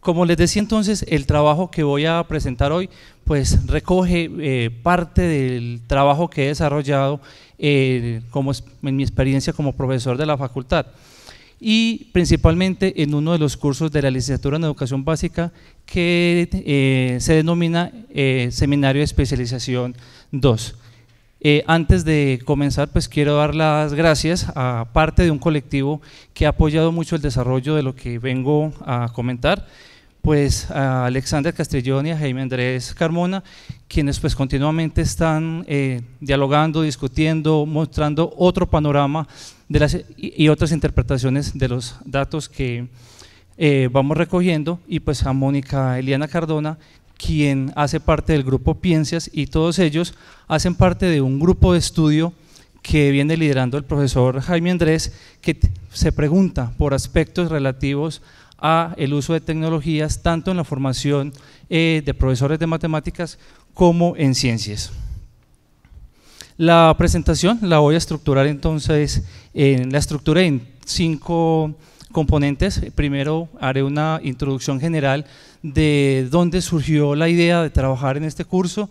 Como les decía entonces, el trabajo que voy a presentar hoy, pues recoge eh, parte del trabajo que he desarrollado eh, como en mi experiencia como profesor de la facultad y principalmente en uno de los cursos de la licenciatura en educación básica que eh, se denomina Seminario de Especialización 2. Eh, antes de comenzar, pues quiero dar las gracias a parte de un colectivo que ha apoyado mucho el desarrollo de lo que vengo a comentar, pues a Alexander Castellón y a Jaime Andrés Carmona, quienes pues continuamente están eh, dialogando, discutiendo, mostrando otro panorama de las, y otras interpretaciones de los datos que eh, vamos recogiendo, y pues a Mónica Eliana Cardona, quien hace parte del grupo Piencias y todos ellos hacen parte de un grupo de estudio que viene liderando el profesor Jaime Andrés, que se pregunta por aspectos relativos a el uso de tecnologías tanto en la formación eh, de profesores de matemáticas como en ciencias. La presentación la voy a estructurar entonces, en, la estructura en cinco componentes. Primero haré una introducción general de dónde surgió la idea de trabajar en este curso.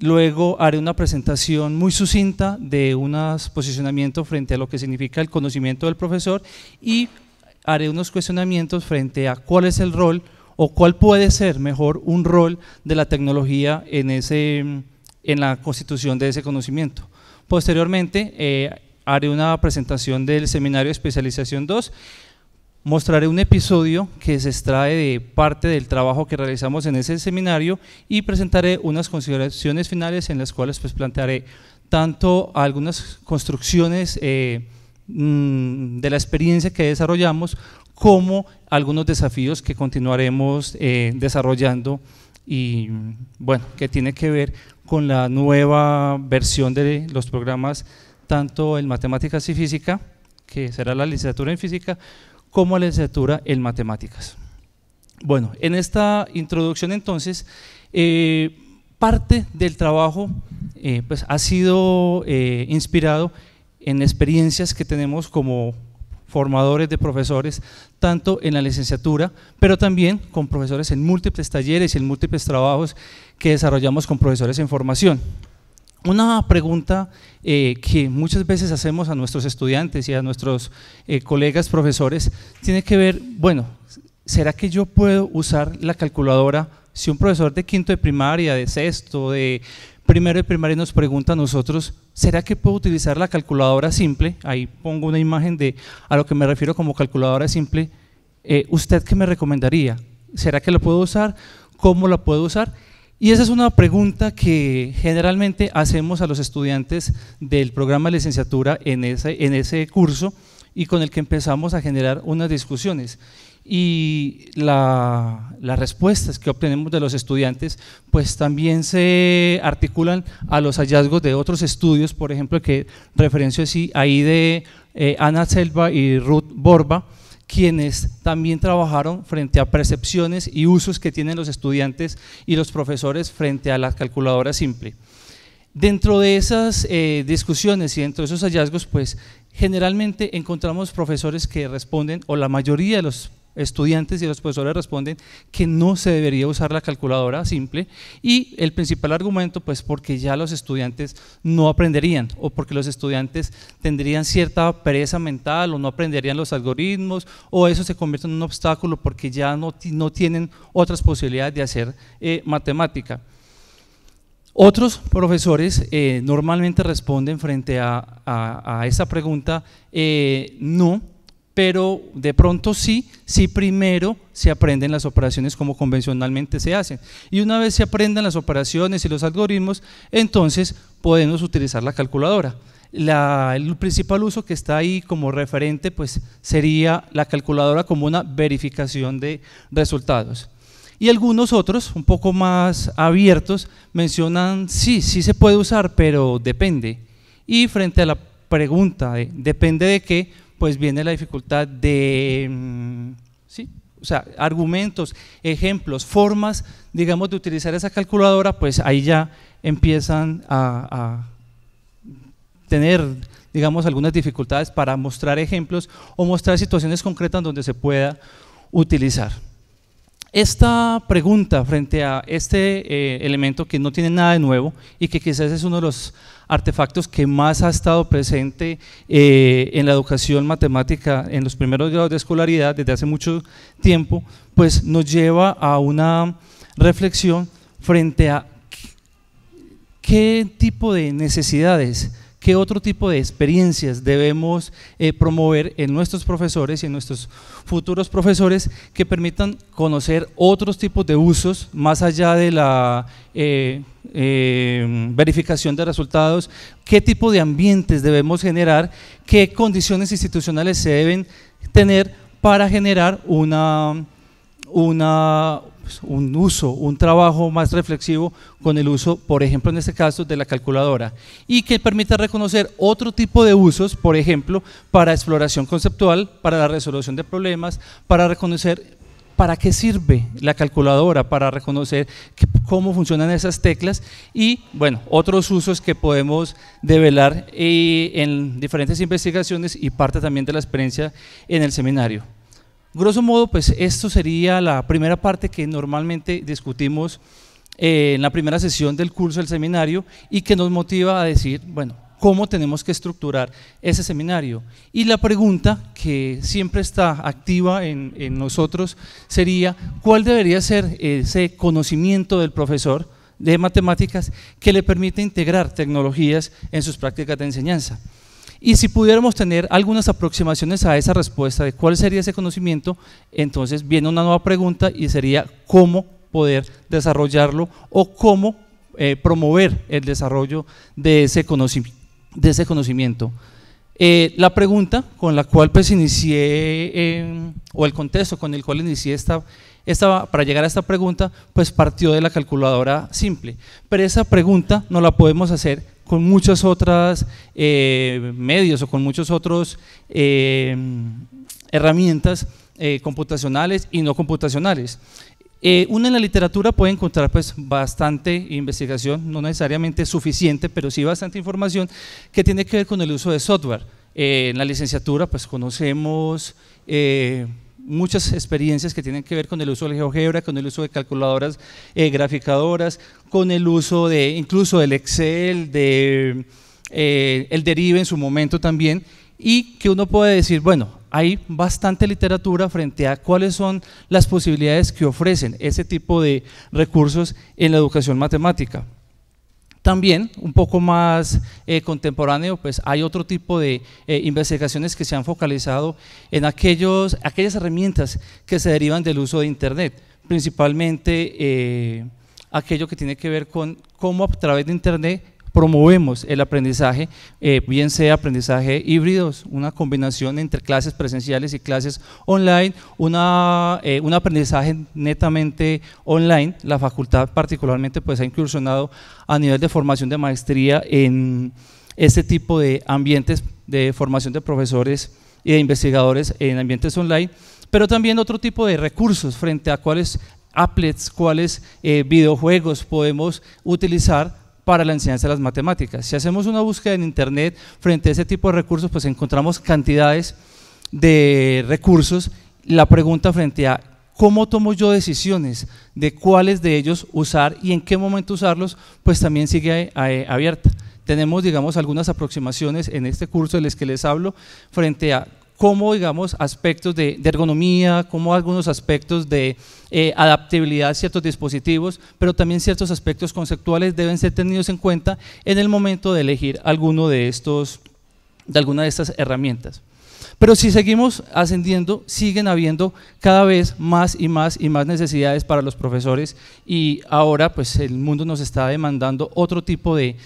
Luego haré una presentación muy sucinta de un posicionamiento frente a lo que significa el conocimiento del profesor y haré unos cuestionamientos frente a cuál es el rol o cuál puede ser mejor un rol de la tecnología en, ese, en la constitución de ese conocimiento. Posteriormente eh, haré una presentación del seminario especialización 2 mostraré un episodio que se extrae de parte del trabajo que realizamos en ese seminario y presentaré unas consideraciones finales en las cuales pues plantearé tanto algunas construcciones eh, mm, de la experiencia que desarrollamos como algunos desafíos que continuaremos eh, desarrollando y bueno, que tiene que ver con la nueva versión de los programas tanto en matemáticas y física, que será la licenciatura en física, como la licenciatura en matemáticas. Bueno, en esta introducción entonces, eh, parte del trabajo eh, pues, ha sido eh, inspirado en experiencias que tenemos como formadores de profesores, tanto en la licenciatura, pero también con profesores en múltiples talleres y en múltiples trabajos que desarrollamos con profesores en formación. Una pregunta eh, que muchas veces hacemos a nuestros estudiantes y a nuestros eh, colegas profesores tiene que ver, bueno, ¿será que yo puedo usar la calculadora si un profesor de quinto de primaria, de sexto, de primero de primaria nos pregunta a nosotros, ¿será que puedo utilizar la calculadora simple? Ahí pongo una imagen de a lo que me refiero como calculadora simple. Eh, ¿Usted qué me recomendaría? ¿Será que la puedo usar? ¿Cómo la puedo usar? Y esa es una pregunta que generalmente hacemos a los estudiantes del programa de licenciatura en ese, curso y con el que empezamos a generar unas discusiones. Y las respuestas que obtenemos de los estudiantes pues también se articulan a los hallazgos de otros estudios, por ejemplo, que referencio ahí de eh, Ana Selva y Ruth Borba, quienes también trabajaron frente a percepciones y usos que tienen los estudiantes y los profesores frente a la calculadora simple. Dentro de esas eh, discusiones y dentro de esos hallazgos, pues generalmente encontramos profesores que responden, o la mayoría de los estudiantes y los profesores responden que no se debería usar la calculadora simple y el principal argumento pues porque ya los estudiantes no aprenderían o porque los estudiantes tendrían cierta pereza mental o no aprenderían los algoritmos o eso se convierte en un obstáculo porque ya no, no tienen otras posibilidades de hacer eh, matemática. Otros profesores eh, normalmente responden frente a, a, esa pregunta, eh, no, pero de pronto sí, si primero se aprenden las operaciones como convencionalmente se hacen. Y una vez se aprendan las operaciones y los algoritmos, entonces podemos utilizar la calculadora. el principal uso que está ahí como referente pues, sería la calculadora como una verificación de resultados. Y algunos otros, un poco más abiertos, mencionan, sí, sí se puede usar, pero depende. Y frente a la pregunta depende de qué, pues viene la dificultad de, mm, ¿sí? o sea, argumentos, ejemplos, formas, digamos, de utilizar esa calculadora, pues ahí ya empiezan a, a tener, digamos, algunas dificultades para mostrar ejemplos o mostrar situaciones concretas donde se pueda utilizar. Esta pregunta frente a este eh, elemento que no tiene nada de nuevo y que quizás es uno de los artefactos que más ha estado presente eh, en la educación matemática en los primeros grados de escolaridad desde hace mucho tiempo, pues nos lleva a una reflexión frente a qué tipo de necesidades qué otro tipo de experiencias debemos eh, promover en nuestros profesores y en nuestros futuros profesores que permitan conocer otros tipos de usos más allá de la eh, eh, verificación de resultados, qué tipo de ambientes debemos generar, qué condiciones institucionales se deben tener para generar una, una pues, un uso, un trabajo más reflexivo con el uso, por ejemplo, en este caso, de la calculadora, y que permita reconocer otro tipo de usos, por ejemplo, para exploración conceptual, para la resolución de problemas, para reconocer para qué sirve la calculadora, para reconocer cómo funcionan esas teclas y, bueno, otros usos que podemos develar eh, en diferentes investigaciones y parte también de la experiencia en el seminario. Grosso modo, pues esto sería la primera parte que normalmente discutimos eh, en la primera sesión del curso del seminario y que nos motiva a decir, bueno, cómo tenemos que estructurar ese seminario. Y la pregunta que siempre está activa en, en nosotros sería, ¿cuál debería ser ese conocimiento del profesor de matemáticas que le permite integrar tecnologías en sus prácticas de enseñanza? Y si pudiéramos tener algunas aproximaciones a esa respuesta de cuál sería ese conocimiento, entonces viene una nueva pregunta y sería cómo poder desarrollarlo o cómo eh, promover el desarrollo de ese, conocimiento. Eh, la pregunta con la cual pues inicié, em, o el contexto con el cual inicié esta, para llegar a esta pregunta, pues partió de la calculadora simple. Pero esa pregunta no la podemos hacer con muchos otras eh, medios o con muchas otras eh, herramientas eh, computacionales y no computacionales. uno en la literatura puede encontrar pues bastante investigación, no necesariamente suficiente, pero sí bastante información que tiene que ver con el uso de software. en la licenciatura pues conocemos muchas experiencias que tienen que ver con el uso de GeoGebra, con el uso de calculadoras eh, graficadoras, con el uso de incluso del Excel, de eh, el Derive en su momento también, y que uno puede decir, bueno, hay bastante literatura frente a cuáles son las posibilidades que ofrecen ese tipo de recursos en la educación matemática. También, un poco más eh, contemporáneo, pues hay otro tipo de eh, investigaciones que se han focalizado en aquellos, aquellas herramientas que se derivan del uso de Internet, principalmente eh, aquello que tiene que ver con cómo a través de Internet promovemos el aprendizaje, eh, bien sea aprendizaje híbridos, una combinación entre clases presenciales y clases online, eh, un aprendizaje netamente online. La facultad particularmente pues ha incursionado a nivel de formación de maestría en este tipo de ambientes de formación de profesores y de investigadores en ambientes online, pero también otro tipo de recursos frente a cuáles applets, cuáles eh, videojuegos podemos utilizar para la enseñanza de las matemáticas. Si hacemos una búsqueda en Internet frente a ese tipo de recursos, pues encontramos cantidades de recursos. La pregunta frente a cómo tomo yo decisiones de cuáles de ellos usar y en qué momento usarlos, pues también sigue abierta. Tenemos, digamos, algunas aproximaciones en este curso de los que les hablo frente a como digamos, aspectos de, ergonomía, como algunos aspectos de eh, adaptabilidad a ciertos dispositivos, pero también ciertos aspectos conceptuales deben ser tenidos en cuenta en el momento de elegir de estos, alguna de estas herramientas. Pero si seguimos ascendiendo, siguen habiendo cada vez más y más y más necesidades para los profesores y ahora pues el mundo nos está demandando otro tipo de,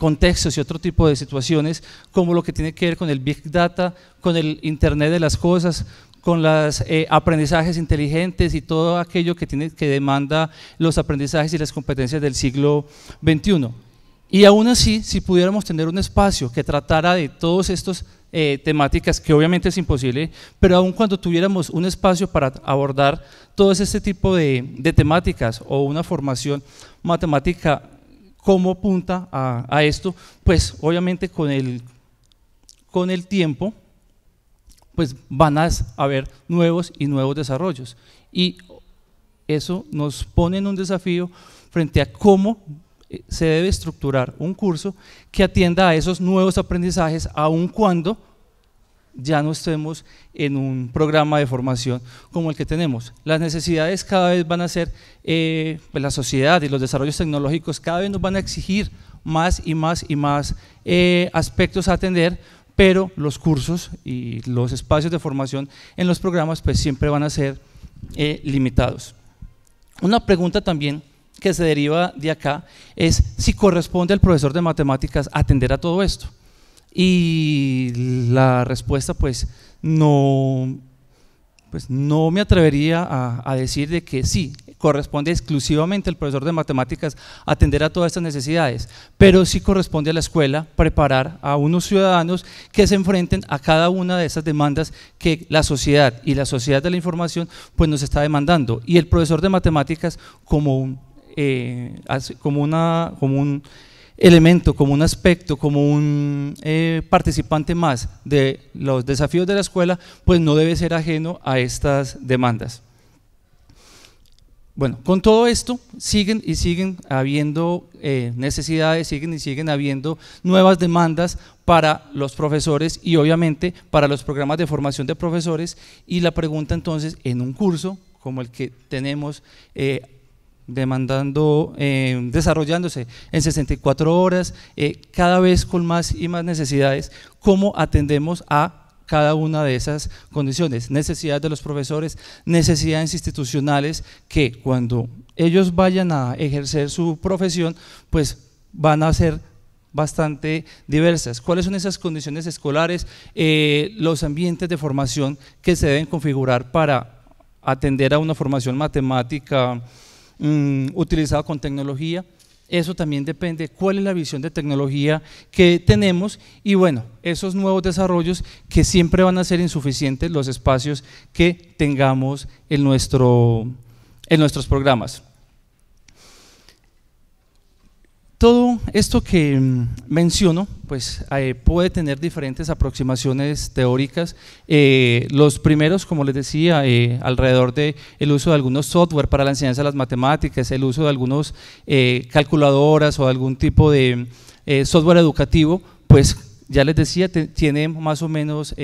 contextos y otro tipo de situaciones como lo que tiene que ver con el Big Data, con el Internet de las Cosas, con los eh, aprendizajes inteligentes y todo aquello que, tiene, que demanda los aprendizajes y las competencias del siglo XXI. Y aún así, si pudiéramos tener un espacio que tratara de todos estos eh, temáticas que obviamente es imposible, pero aun cuando tuviéramos un espacio para abordar todo ese tipo de, temáticas o una formación matemática como punta a, esto, pues obviamente con el, con el tiempo pues van a haber nuevos y nuevos desarrollos. Y eso nos pone en un desafío frente a cómo eh, se debe estructurar un curso que atienda a esos nuevos aprendizajes, aun cuando ya no estemos en un programa de formación como el que tenemos. Las necesidades cada vez van a ser, eh, pues, la sociedad y los desarrollos tecnológicos cada vez nos van a exigir más y más y más eh, aspectos a atender, pero los cursos y los espacios de formación en los programas pues siempre van a ser limitados. Una pregunta también que se deriva de acá es si corresponde al profesor de matemáticas atender a todo esto. Y la respuesta pues no, pues no me atrevería a, decir de que sí, corresponde exclusivamente al profesor de matemáticas atender a todas estas necesidades, pero sí corresponde a la escuela preparar a unos ciudadanos que se enfrenten a cada una de esas demandas que la sociedad y la sociedad de la información pues nos está demandando. Y el profesor de matemáticas como un eh, como, un elemento, como un aspecto, como un eh, participante más de los desafíos de la escuela, pues no debe ser ajeno a estas demandas. Bueno, con todo esto siguen y siguen habiendo eh, necesidades, siguen y siguen habiendo nuevas demandas para los profesores y obviamente para los programas de formación de profesores. Y la pregunta entonces, en un curso como el que tenemos, eh, demandando, eh, desarrollándose en 64 horas, eh, cada vez con más y más necesidades, cómo atendemos a cada una de esas condiciones, necesidades de los profesores, necesidades institucionales que cuando ellos vayan a ejercer su profesión, pues van a ser bastante diversas. ¿Cuáles son esas condiciones escolares, eh, los ambientes de formación que se deben configurar para atender a una formación matemática, Mm, utilizado con tecnología. Eso también depende cuál es la visión de tecnología que tenemos y bueno, esos nuevos desarrollos que siempre van a ser insuficientes los espacios que tengamos en nuestros programas. Todo esto que mm, menciono, pues eh, puede tener diferentes aproximaciones teóricas. Eh, los primeros, como les decía, eh, alrededor de uso de algunos software para la enseñanza de las matemáticas, el uso de algunos calculadoras o algún tipo de software educativo, pues ya les decía, tiene más o menos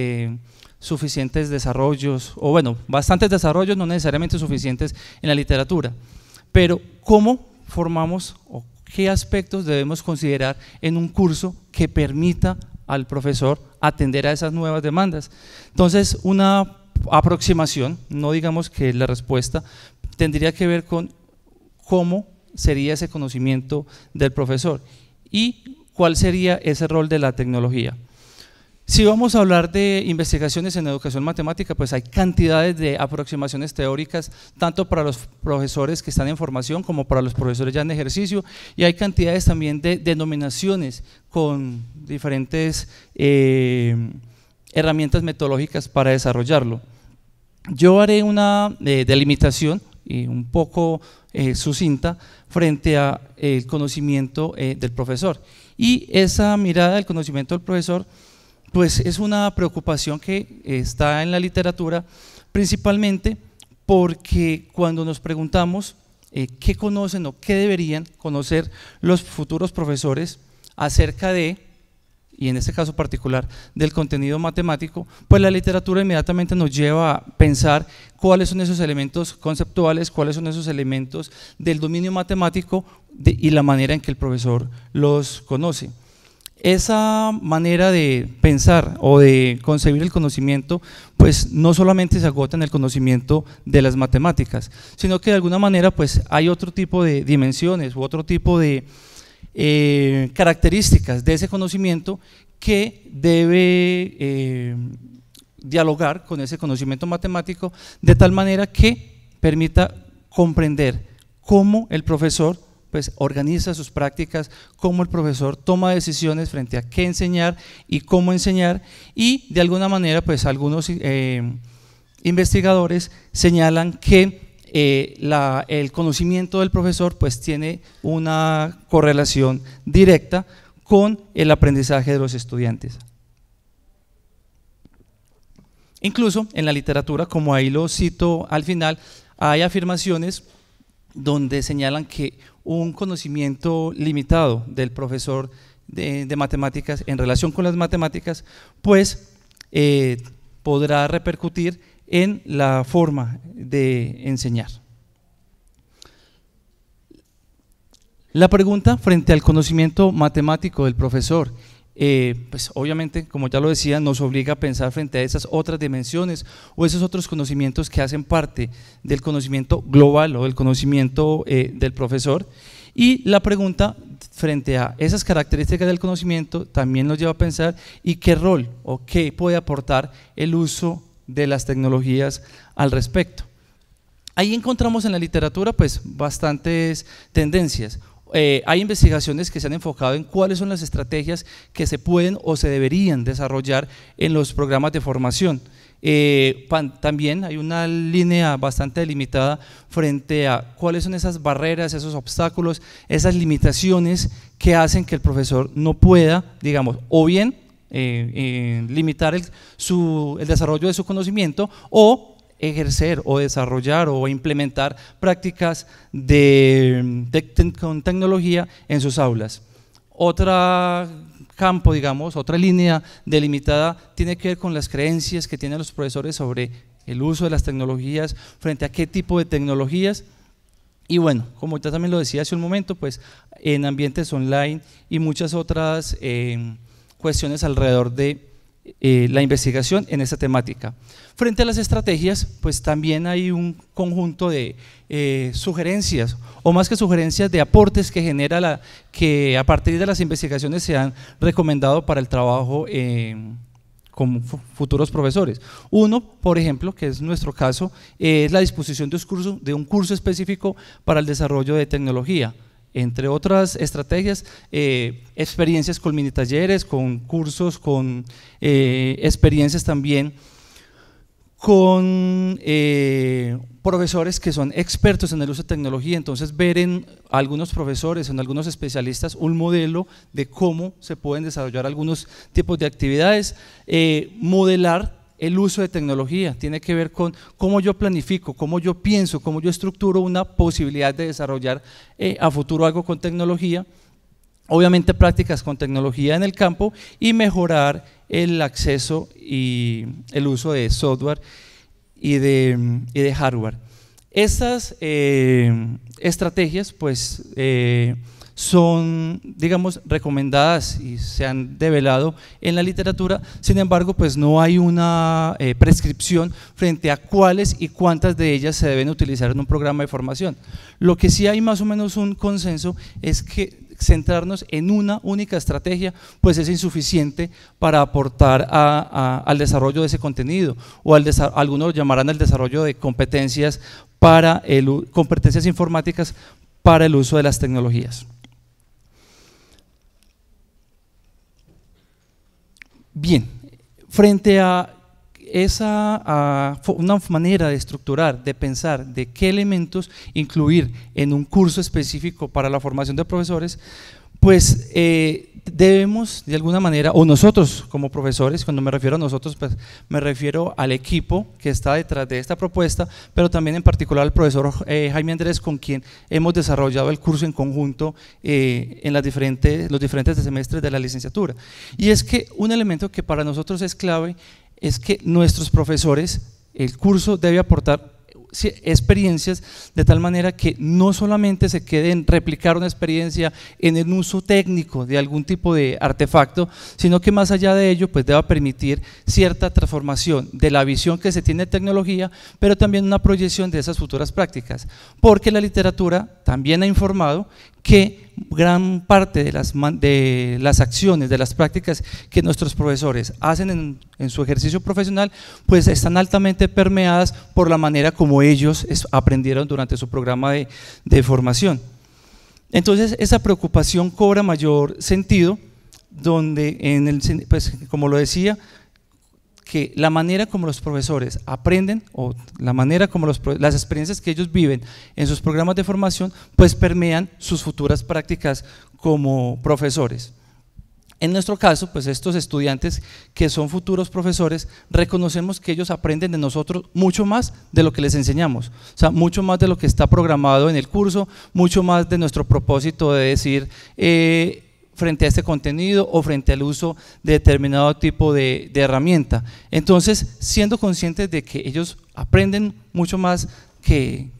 suficientes desarrollos, o bueno, bastantes desarrollos, no necesariamente suficientes en la literatura. Pero, ¿cómo formamos o qué aspectos debemos considerar en un curso que permita al profesor atender a esas nuevas demandas. Entonces, una aproximación, no digamos que la respuesta, tendría que ver con cómo sería ese conocimiento del profesor y cuál sería ese rol de la tecnología. Si vamos a hablar de investigaciones en educación matemática, pues hay cantidades de aproximaciones teóricas, tanto para los profesores que están en formación como para los profesores ya en ejercicio, y hay cantidades también de denominaciones con diferentes eh, herramientas metodológicas para desarrollarlo. Yo haré una eh, delimitación y un poco eh, sucinta frente al conocimiento del profesor. Y esa mirada del conocimiento del profesor pues es una preocupación que está en la literatura principalmente porque cuando nos preguntamos eh, qué conocen o qué deberían conocer los futuros profesores acerca de, y en este caso particular, del contenido matemático, pues la literatura inmediatamente nos lleva a pensar cuáles son esos elementos conceptuales, cuáles son esos elementos del dominio matemático y la manera en que el profesor los conoce esa manera de pensar o de concebir el conocimiento, pues no solamente se agota en el conocimiento de las matemáticas, sino que de alguna manera pues hay otro tipo de dimensiones u otro tipo de eh, características de ese conocimiento que debe eh, dialogar con ese conocimiento matemático de tal manera que permita comprender cómo el profesor pues organiza sus prácticas, cómo el profesor toma decisiones frente a qué enseñar y cómo enseñar y de alguna manera pues algunos eh, investigadores señalan que eh, el conocimiento del profesor pues tiene una correlación directa con el aprendizaje de los estudiantes. Incluso en la literatura, como ahí lo cito al final, hay afirmaciones donde señalan que un conocimiento limitado del profesor de, matemáticas en relación con las matemáticas, pues eh, podrá repercutir en la forma de enseñar. La pregunta frente al conocimiento matemático del profesor eh, pues obviamente, como ya lo decía, nos obliga a pensar frente a esas otras dimensiones o esos otros conocimientos que hacen parte del conocimiento global o del conocimiento eh, del profesor. Y la pregunta frente a esas características del conocimiento también nos lleva a pensar y qué rol o qué puede aportar el uso de las tecnologías al respecto. Ahí encontramos en la literatura pues bastantes tendencias. Eh, hay investigaciones que se han enfocado en cuáles son las estrategias que se pueden o se deberían desarrollar en los programas de formación. Eh, también hay una línea bastante delimitada frente a cuáles son esas barreras, esos obstáculos, esas limitaciones que hacen que el profesor no pueda, digamos, o bien eh, limitar el desarrollo de su conocimiento o ejercer o desarrollar o implementar prácticas de, con tecnología en sus aulas. Otra campo, digamos, otra línea delimitada tiene que ver con las creencias que tienen los profesores sobre el uso de las tecnologías, frente a qué tipo de tecnologías. Y bueno, como ya también lo decía hace un momento, pues en ambientes online y muchas otras eh, cuestiones alrededor de eh, la investigación en esa temática. Frente a las estrategias, pues también hay un conjunto de eh, sugerencias, o más que sugerencias, de aportes que genera la, que a partir de las investigaciones se han recomendado para el trabajo eh, con futuros profesores. Uno, por ejemplo, que es nuestro caso, es la disposición de un, curso, específico para el desarrollo de tecnología entre otras estrategias, eh, experiencias con mini talleres, con cursos, con experiencias también con eh, profesores que son expertos en el uso de tecnología, entonces ver en algunos profesores, en algunos especialistas, un modelo de cómo se pueden desarrollar algunos tipos de actividades, eh, modelar el uso de tecnología, tiene que ver con cómo yo planifico, cómo yo pienso, cómo yo estructuro una posibilidad de desarrollar eh, a futuro algo con tecnología obviamente prácticas con tecnología en el campo y mejorar el acceso y el uso de software y de, de hardware. Estas eh, estrategias pues eh, son, digamos, recomendadas y se han develado en la literatura, sin embargo, pues no hay una eh, prescripción frente a cuáles y cuántas de ellas se deben utilizar en un programa de formación. Lo que sí hay más o menos un consenso es que centrarnos en una única estrategia, pues es insuficiente para aportar al desarrollo de ese contenido, o al algunos lo llamarán el desarrollo de competencias, para competencias informáticas para el uso de las tecnologías. Bien, frente a esa ah, una manera de estructurar, de pensar de qué elementos incluir en un curso específico para la formación de profesores, pues eh, debemos de alguna manera, o nosotros como profesores, cuando me refiero a nosotros, pues me refiero al equipo que está detrás de esta propuesta, pero también en particular al profesor eh, Jaime Andrés, con quien hemos desarrollado el curso en conjunto eh, en las diferentes, los diferentes semestres de la licenciatura. Y es que un elemento que para nosotros es clave es que nuestros profesores, el curso debe aportar experiencias de tal manera que no solamente se quede en replicar una experiencia en el uso técnico de algún tipo de artefacto, sino que más allá de ello pues deba permitir cierta transformación de la visión que se tiene de tecnología, pero también una proyección de esas futuras prácticas, porque la literatura también ha informado que gran parte de las, de las acciones, de las prácticas que nuestros profesores hacen en, su ejercicio profesional, pues están altamente permeadas por la manera como ellos aprendieron durante su programa de, formación. Entonces, esa preocupación cobra mayor sentido, donde, en el, pues, como lo decía, que la manera como los profesores aprenden o la manera como las experiencias que ellos viven en sus programas de formación, pues permean sus futuras prácticas como profesores. En nuestro caso, pues estos estudiantes que son futuros profesores, reconocemos que ellos aprenden de nosotros mucho más de lo que les enseñamos, o sea, mucho más de lo que está programado en el curso, mucho más de nuestro propósito de decir, eh, frente a este contenido o frente al uso de determinado tipo de, herramienta. Entonces, siendo conscientes de que ellos aprenden mucho más que,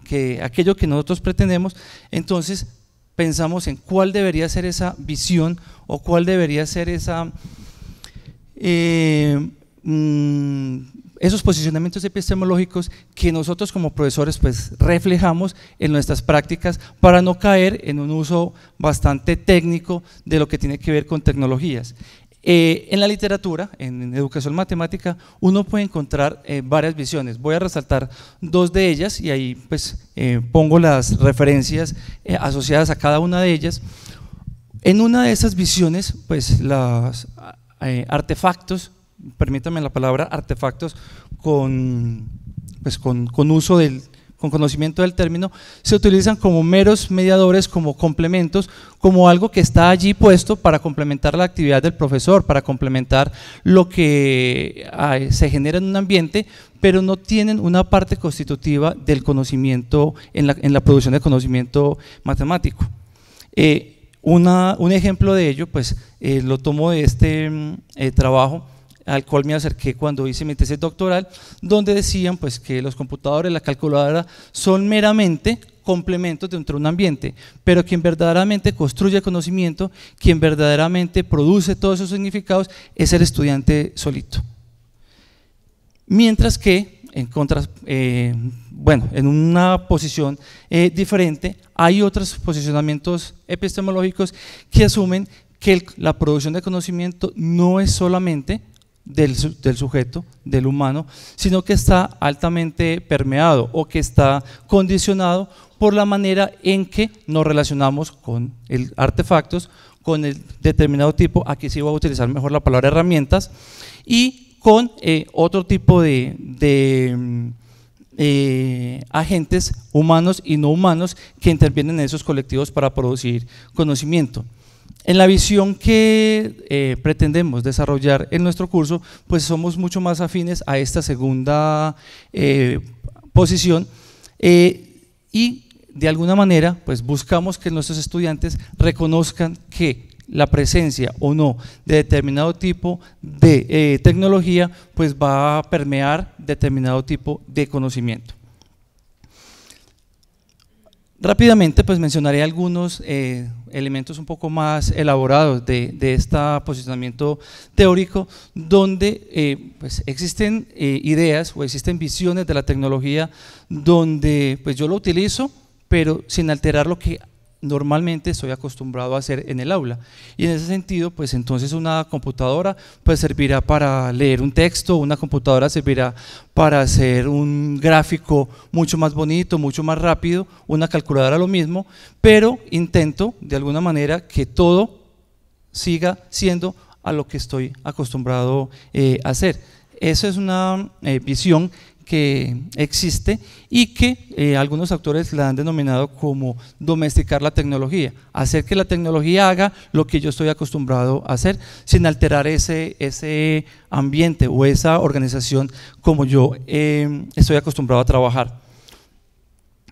aquello que nosotros pretendemos, entonces pensamos en cuál debería ser esa visión o cuál debería ser esa eh, mm, esos posicionamientos epistemológicos que nosotros como profesores pues reflejamos en nuestras prácticas para no caer en un uso bastante técnico de lo que tiene que ver con tecnologías. Eh, en la literatura, en, educación matemática, uno puede encontrar eh, varias visiones. Voy a resaltar dos de ellas y ahí pues eh, pongo las referencias asociadas a cada una de ellas. En una de esas visiones, pues los artefactos permítanme la palabra, artefactos pues, con, uso del, con conocimiento del término, se utilizan como meros mediadores, como complementos, como algo que está allí puesto para complementar la actividad del profesor, para complementar lo que ah, se genera en un ambiente, pero no tienen una parte constitutiva del conocimiento, en la, producción de conocimiento matemático. Eh, un ejemplo de ello, pues eh, lo tomo de este mm, eh, trabajo al cual me acerqué cuando hice mi tesis doctoral, donde decían pues, que los computadores, la calculadora, son meramente complementos dentro de un ambiente, pero quien verdaderamente construye conocimiento, quien verdaderamente produce todos esos significados, es el estudiante solito. Mientras que, en contra, eh, bueno, en una posición eh, diferente, hay otros posicionamientos epistemológicos que asumen que la producción de conocimiento no es solamente del, sujeto, del humano, sino que está altamente permeado o que está condicionado por la manera en que nos relacionamos con el artefactos, con el determinado tipo, aquí sí voy a utilizar mejor la palabra herramientas, y con eh, otro tipo de, mm, eh, agentes humanos y no humanos que intervienen en esos colectivos para producir conocimiento. En la visión que eh, pretendemos desarrollar en nuestro curso, pues somos mucho más afines a esta segunda eh, posición eh, y de alguna manera pues buscamos que nuestros estudiantes reconozcan que la presencia o no de determinado tipo de tecnología pues va a permear determinado tipo de conocimiento. Rápidamente, pues mencionaré algunos eh, elementos un poco más elaborados de, este posicionamiento teórico, donde eh, pues existen eh, ideas o existen visiones de la tecnología donde pues yo lo utilizo, pero sin alterar lo que normalmente estoy acostumbrado a hacer en el aula. Y en ese sentido, pues entonces una computadora pues servirá para leer un texto, una computadora servirá para hacer un gráfico mucho más bonito, mucho más rápido, una calculadora lo mismo, pero intento de alguna manera que todo siga siendo a lo que estoy acostumbrado eh, a hacer. Esa es una eh, visión que existe y que eh, algunos autores la han denominado como domesticar la tecnología, hacer que la tecnología haga lo que yo estoy acostumbrado a hacer sin alterar ese, ese ambiente o esa organización como yo eh, estoy acostumbrado a trabajar.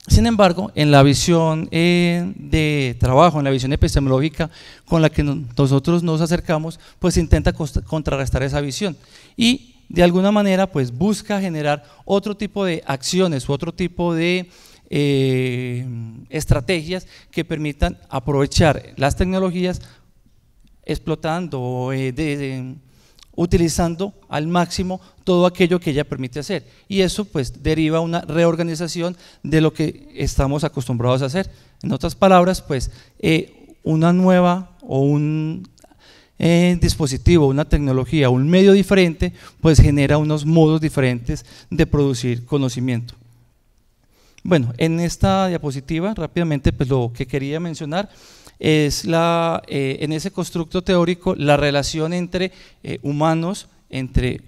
Sin embargo, en la visión eh, de trabajo, en la visión epistemológica con la que nosotros nos acercamos, pues intenta contrarrestar esa visión. Y de alguna manera pues busca generar otro tipo de acciones otro tipo de eh, estrategias que permitan aprovechar las tecnologías explotando, o eh, utilizando al máximo todo aquello que ella permite hacer. Y eso pues deriva una reorganización de lo que estamos acostumbrados a hacer. En otras palabras, pues eh, una nueva o un dispositivo, una tecnología, un medio diferente, pues genera unos modos diferentes de producir conocimiento. Bueno, en esta diapositiva rápidamente pues lo que quería mencionar es la, eh, en ese constructo teórico la relación entre eh, humanos, entre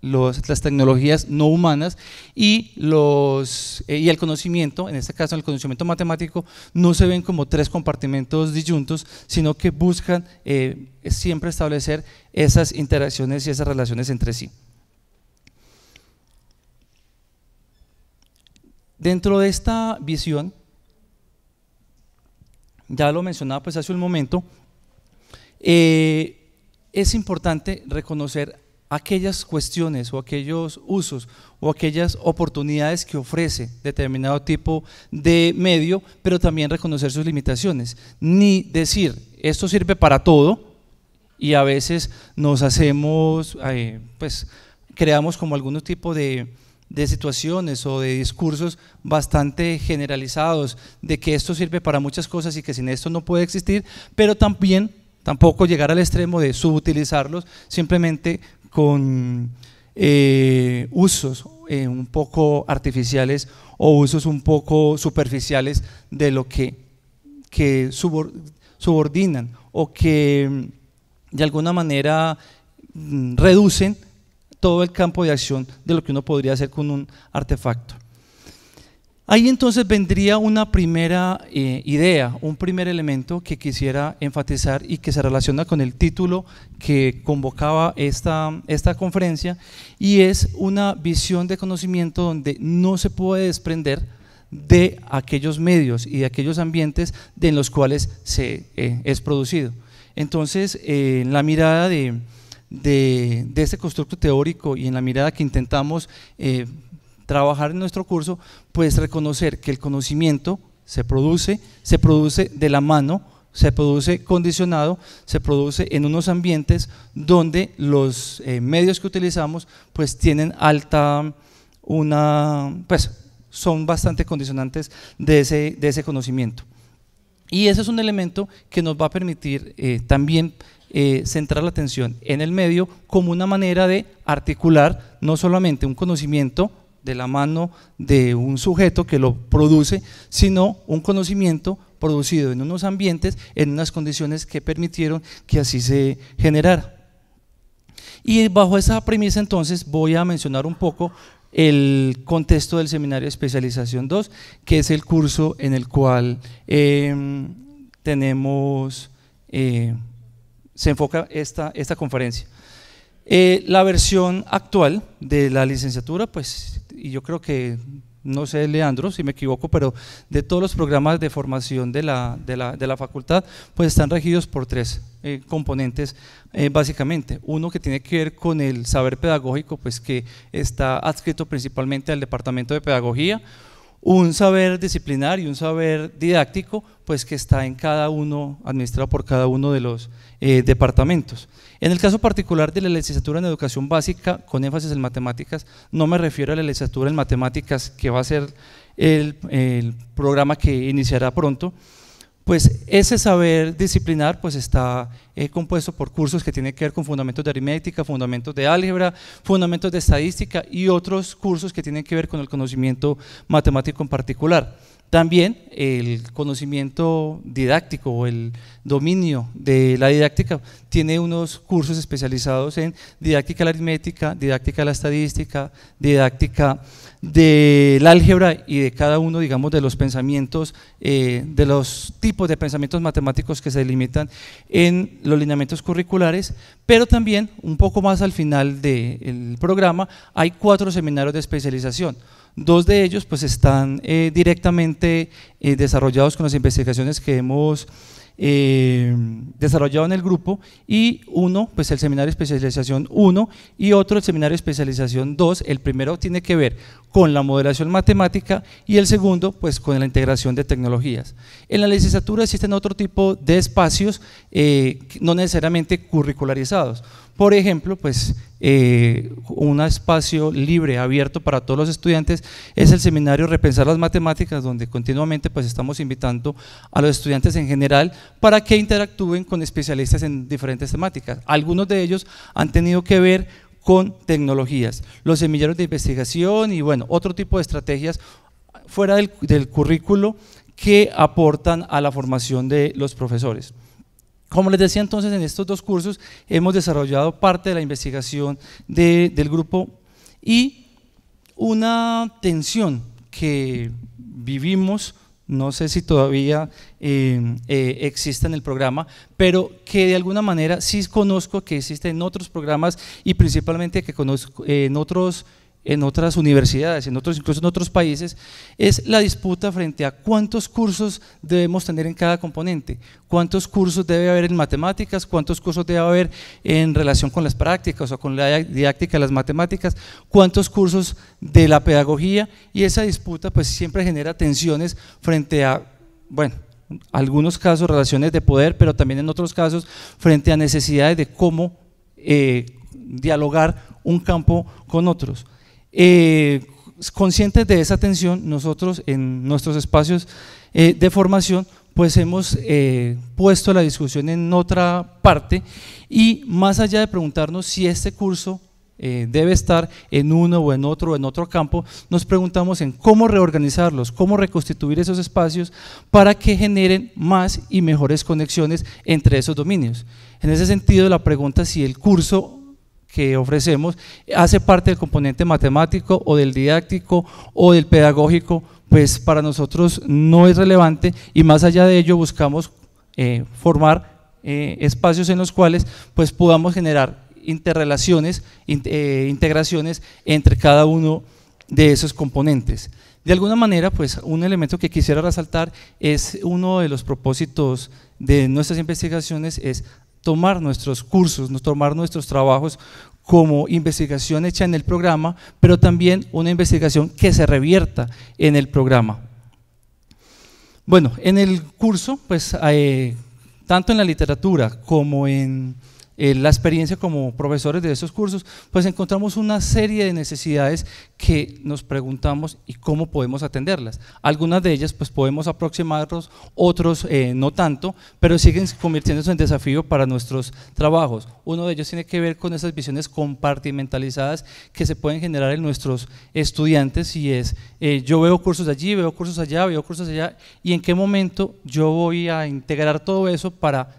las tecnologías no humanas y, los, eh, y el conocimiento, en este caso el conocimiento matemático, no se ven como tres compartimentos disyuntos, sino que buscan eh, siempre establecer esas interacciones y esas relaciones entre sí. Dentro de esta visión, ya lo mencionaba pues hace un momento, eh, es importante reconocer aquellas cuestiones o aquellos usos o aquellas oportunidades que ofrece determinado tipo de medio, pero también reconocer sus limitaciones, ni decir esto sirve para todo y a veces nos hacemos, eh, pues creamos como algún tipo de, de situaciones o de discursos bastante generalizados de que esto sirve para muchas cosas y que sin esto no puede existir, pero también tampoco llegar al extremo de subutilizarlos simplemente con eh, usos eh, un poco artificiales o usos un poco superficiales de lo que, que subordinan o que mm, de alguna manera mm, reducen todo el campo de acción de lo que uno podría hacer con un artefacto. Ahí entonces vendría una primera eh, idea, un primer elemento que quisiera enfatizar y que se relaciona con el título que convocaba esta, esta conferencia y es una visión de conocimiento donde no se puede desprender de aquellos medios y de aquellos ambientes en los cuales se eh, es producido. Entonces, eh, en la mirada de, de, este constructo teórico y en la mirada que intentamos trabajar en nuestro curso, pues reconocer que el conocimiento se produce, se produce de la mano, se produce condicionado, se produce en unos ambientes donde los eh, medios que utilizamos pues tienen alta una pues son bastante condicionantes de ese, de ese conocimiento. Y ese es un elemento que nos va a permitir eh, también eh, centrar la atención en el medio como una manera de articular no solamente un conocimiento de la mano de un sujeto que lo produce, sino un conocimiento producido en unos ambientes, en unas condiciones que permitieron que así se generara. Y bajo esa premisa entonces voy a mencionar un poco el contexto del seminario de especialización 2, que es el curso en el cual em, tenemos, eh, se enfoca esta, esta conferencia. Eh, la versión actual de la licenciatura, pues y yo creo que, no sé, Leandro, si me equivoco, pero de todos los programas de formación de la, de la, facultad, pues están regidos por tres eh, componentes, eh, básicamente. Uno que tiene que ver con el saber pedagógico, pues que está adscrito principalmente al Departamento de Pedagogía, un saber disciplinar y un saber didáctico, pues que está en cada uno, administrado por cada uno de los eh, departamentos. En el caso particular de la licenciatura en educación básica, con énfasis en matemáticas, no me refiero a la licenciatura en matemáticas, que va a ser el, programa que iniciará pronto, pues ese saber disciplinar pues está eh, compuesto por cursos que tienen que ver con fundamentos de aritmética, fundamentos de álgebra, fundamentos de estadística y otros cursos que tienen que ver con el conocimiento matemático en particular. También el conocimiento didáctico o el dominio de la didáctica tiene unos cursos especializados en didáctica de la aritmética, didáctica de la estadística, didáctica del álgebra y de cada uno, digamos, de los pensamientos, eh, de los tipos de pensamientos matemáticos que se delimitan en los lineamientos curriculares, pero también un poco más al final del programa hay cuatro seminarios de especialización. Dos de ellos pues están eh, directamente eh, desarrollados con las investigaciones que hemos eh, desarrollado en el grupo y uno, pues el seminario de especialización 1 y otro el seminario de especialización 2. El primero tiene que ver con la modelación matemática y el segundo pues con la integración de tecnologías. En la licenciatura existen otro tipo de espacios no necesariamente curricularizados. Por ejemplo, pues eh, un espacio libre, abierto para todos los estudiantes, es el seminario Repensar las Matemáticas, donde continuamente pues, estamos invitando a los estudiantes en general para que interactúen con especialistas en diferentes temáticas. Algunos de ellos han tenido que ver con tecnologías, los semilleros de investigación y bueno, otro tipo de estrategias fuera del currículo que aportan a la formación de los profesores. Como les decía entonces, en estos dos cursos hemos desarrollado parte de la investigación del grupo y una tensión que vivimos, no sé si todavía em, eh, existe en el programa, pero que de alguna manera sí conozco que existe en otros programas y principalmente que conozco en otros en otras universidades, en otros, incluso en otros países, es la disputa frente a cuántos cursos debemos tener en cada componente, cuántos cursos debe haber en matemáticas, cuántos cursos debe haber en relación con las prácticas o con la didáctica de las matemáticas, cuántos cursos de la pedagogía y esa disputa pues siempre genera tensiones frente a, bueno, algunos casos relaciones de poder, pero también en otros casos frente a necesidades de cómo eh, dialogar un campo con otros. Eh, conscientes de esa tensión, nosotros en nuestros espacios eh, de formación, pues hemos eh, puesto la discusión en otra parte y más allá de preguntarnos si este curso debe estar en uno o en otro o en otro campo, nos preguntamos en cómo reorganizarlos, cómo reconstituir esos espacios para que generen más y mejores conexiones entre esos dominios. En ese sentido, la pregunta si el curso que ofrecemos hace parte del componente matemático o del didáctico o del pedagógico, pues para nosotros no es relevante y más allá de ello buscamos eh, formar eh, espacios en los cuales pues podamos generar interrelaciones, eh, integraciones entre cada uno de esos componentes. De alguna manera, pues un elemento que quisiera resaltar es uno de los propósitos de nuestras investigaciones es tomar nuestros cursos, tomar nuestros trabajos como investigación hecha en el programa, pero también una investigación que se revierta en el programa. Bueno, en el curso, pues eh, tanto en la literatura como en eh, la experiencia como profesores de esos cursos, pues encontramos una serie de necesidades que nos preguntamos y cómo podemos atenderlas. Algunas de ellas pues podemos aproximarnos, otros eh, no tanto, pero siguen convirtiéndose en desafío para nuestros trabajos. Uno de ellos tiene que ver con esas visiones compartimentalizadas que se pueden generar en nuestros estudiantes y es, eh, yo veo cursos allí, veo cursos allá, veo cursos allá, y en qué momento yo voy a integrar todo eso para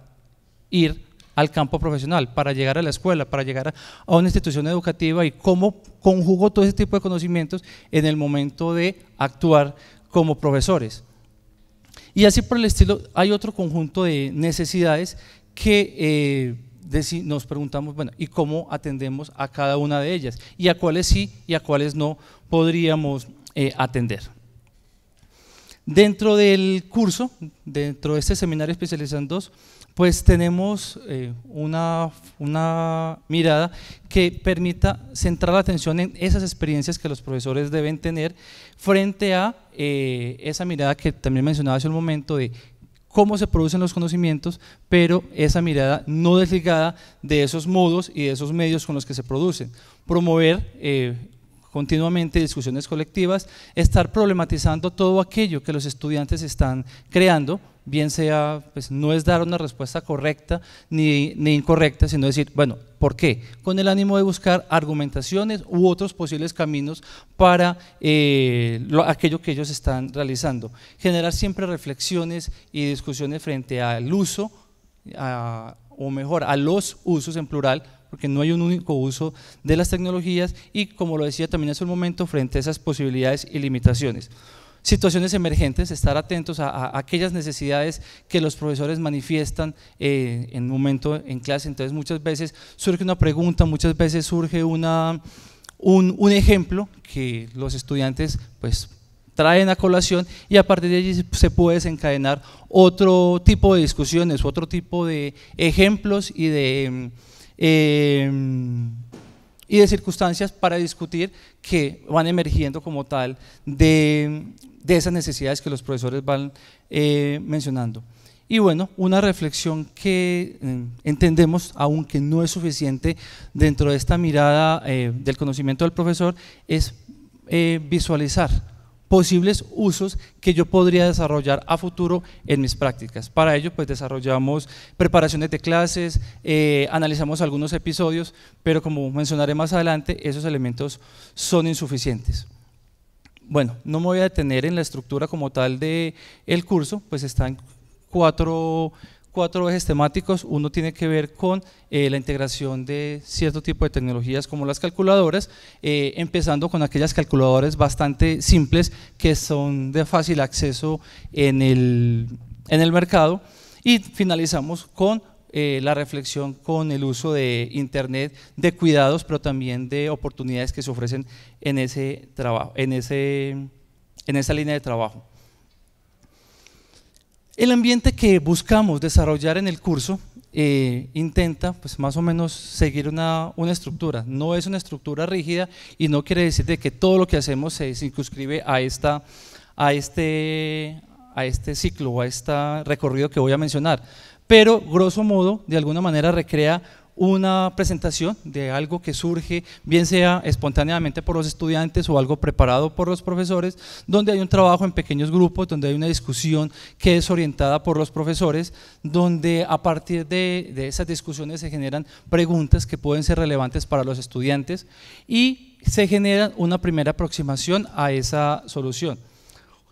ir al campo profesional, para llegar a la escuela, para llegar a una institución educativa y cómo conjugó todo ese tipo de conocimientos en el momento de actuar como profesores. Y así por el estilo, hay otro conjunto de necesidades que eh, nos preguntamos, bueno, ¿y cómo atendemos a cada una de ellas? ¿Y a cuáles sí y a cuáles no podríamos eh, atender? Dentro del curso, dentro de este seminario especializado en dos, pues tenemos eh, una, una, mirada que permita centrar la atención en esas experiencias que los profesores deben tener frente a eh, esa mirada que también mencionaba hace un momento de cómo se producen los conocimientos, pero esa mirada no desligada de esos modos y de esos medios con los que se producen. Promover eh, continuamente discusiones colectivas, estar problematizando todo aquello que los estudiantes están creando, bien sea, pues no es dar una respuesta correcta ni, ni, incorrecta, sino decir, bueno, ¿por qué? Con el ánimo de buscar argumentaciones u otros posibles caminos para eh, lo, aquello que ellos están realizando. Generar siempre reflexiones y discusiones frente al uso, o mejor, a los usos en plural porque no hay un único uso de las tecnologías y, como lo decía también hace un momento, frente a esas posibilidades y limitaciones situaciones emergentes, estar atentos a, aquellas necesidades que los profesores manifiestan eh, en un momento en clase. Entonces muchas veces surge una pregunta, muchas veces surge una, un, ejemplo que los estudiantes pues traen a colación y a partir de allí se puede desencadenar otro tipo de discusiones, otro tipo de ejemplos y de mm, Em, y de circunstancias para discutir que van emergiendo como tal de, esas necesidades que los profesores van eh, mencionando. Y bueno, una reflexión que em, entendemos, aunque no es suficiente dentro de esta mirada eh, del conocimiento del profesor, es eh, visualizar posibles usos que yo podría desarrollar a futuro en mis prácticas. Para ello, pues desarrollamos preparaciones de clases, eh, analizamos algunos episodios, pero como mencionaré más adelante, esos elementos son insuficientes. Bueno, no me voy a detener en la estructura como tal del el curso, pues están cuatro cuatro ejes temáticos. Uno tiene que ver con eh, la integración de cierto tipo de tecnologías como las calculadoras, eh, empezando con aquellas calculadoras bastante simples que son de fácil acceso en el, mercado. Y finalizamos con eh, la reflexión con el uso de Internet, de cuidados, pero también de oportunidades que se ofrecen en ese trabajo, en, ese, en esa línea de trabajo. El ambiente que buscamos desarrollar en el curso eh, intenta pues más o menos seguir una, estructura. No es una estructura rígida y no quiere decir de que todo lo que hacemos se circunscribe a, esta, a, este, a este ciclo o a este recorrido que voy a mencionar. Pero grosso modo, de alguna manera recrea una presentación de algo que surge, bien sea espontáneamente por los estudiantes o algo preparado por los profesores, donde hay un trabajo en pequeños grupos, donde hay una discusión que es orientada por los profesores, donde a partir de, esas discusiones se generan preguntas que pueden ser relevantes para los estudiantes y se genera una primera aproximación a esa solución.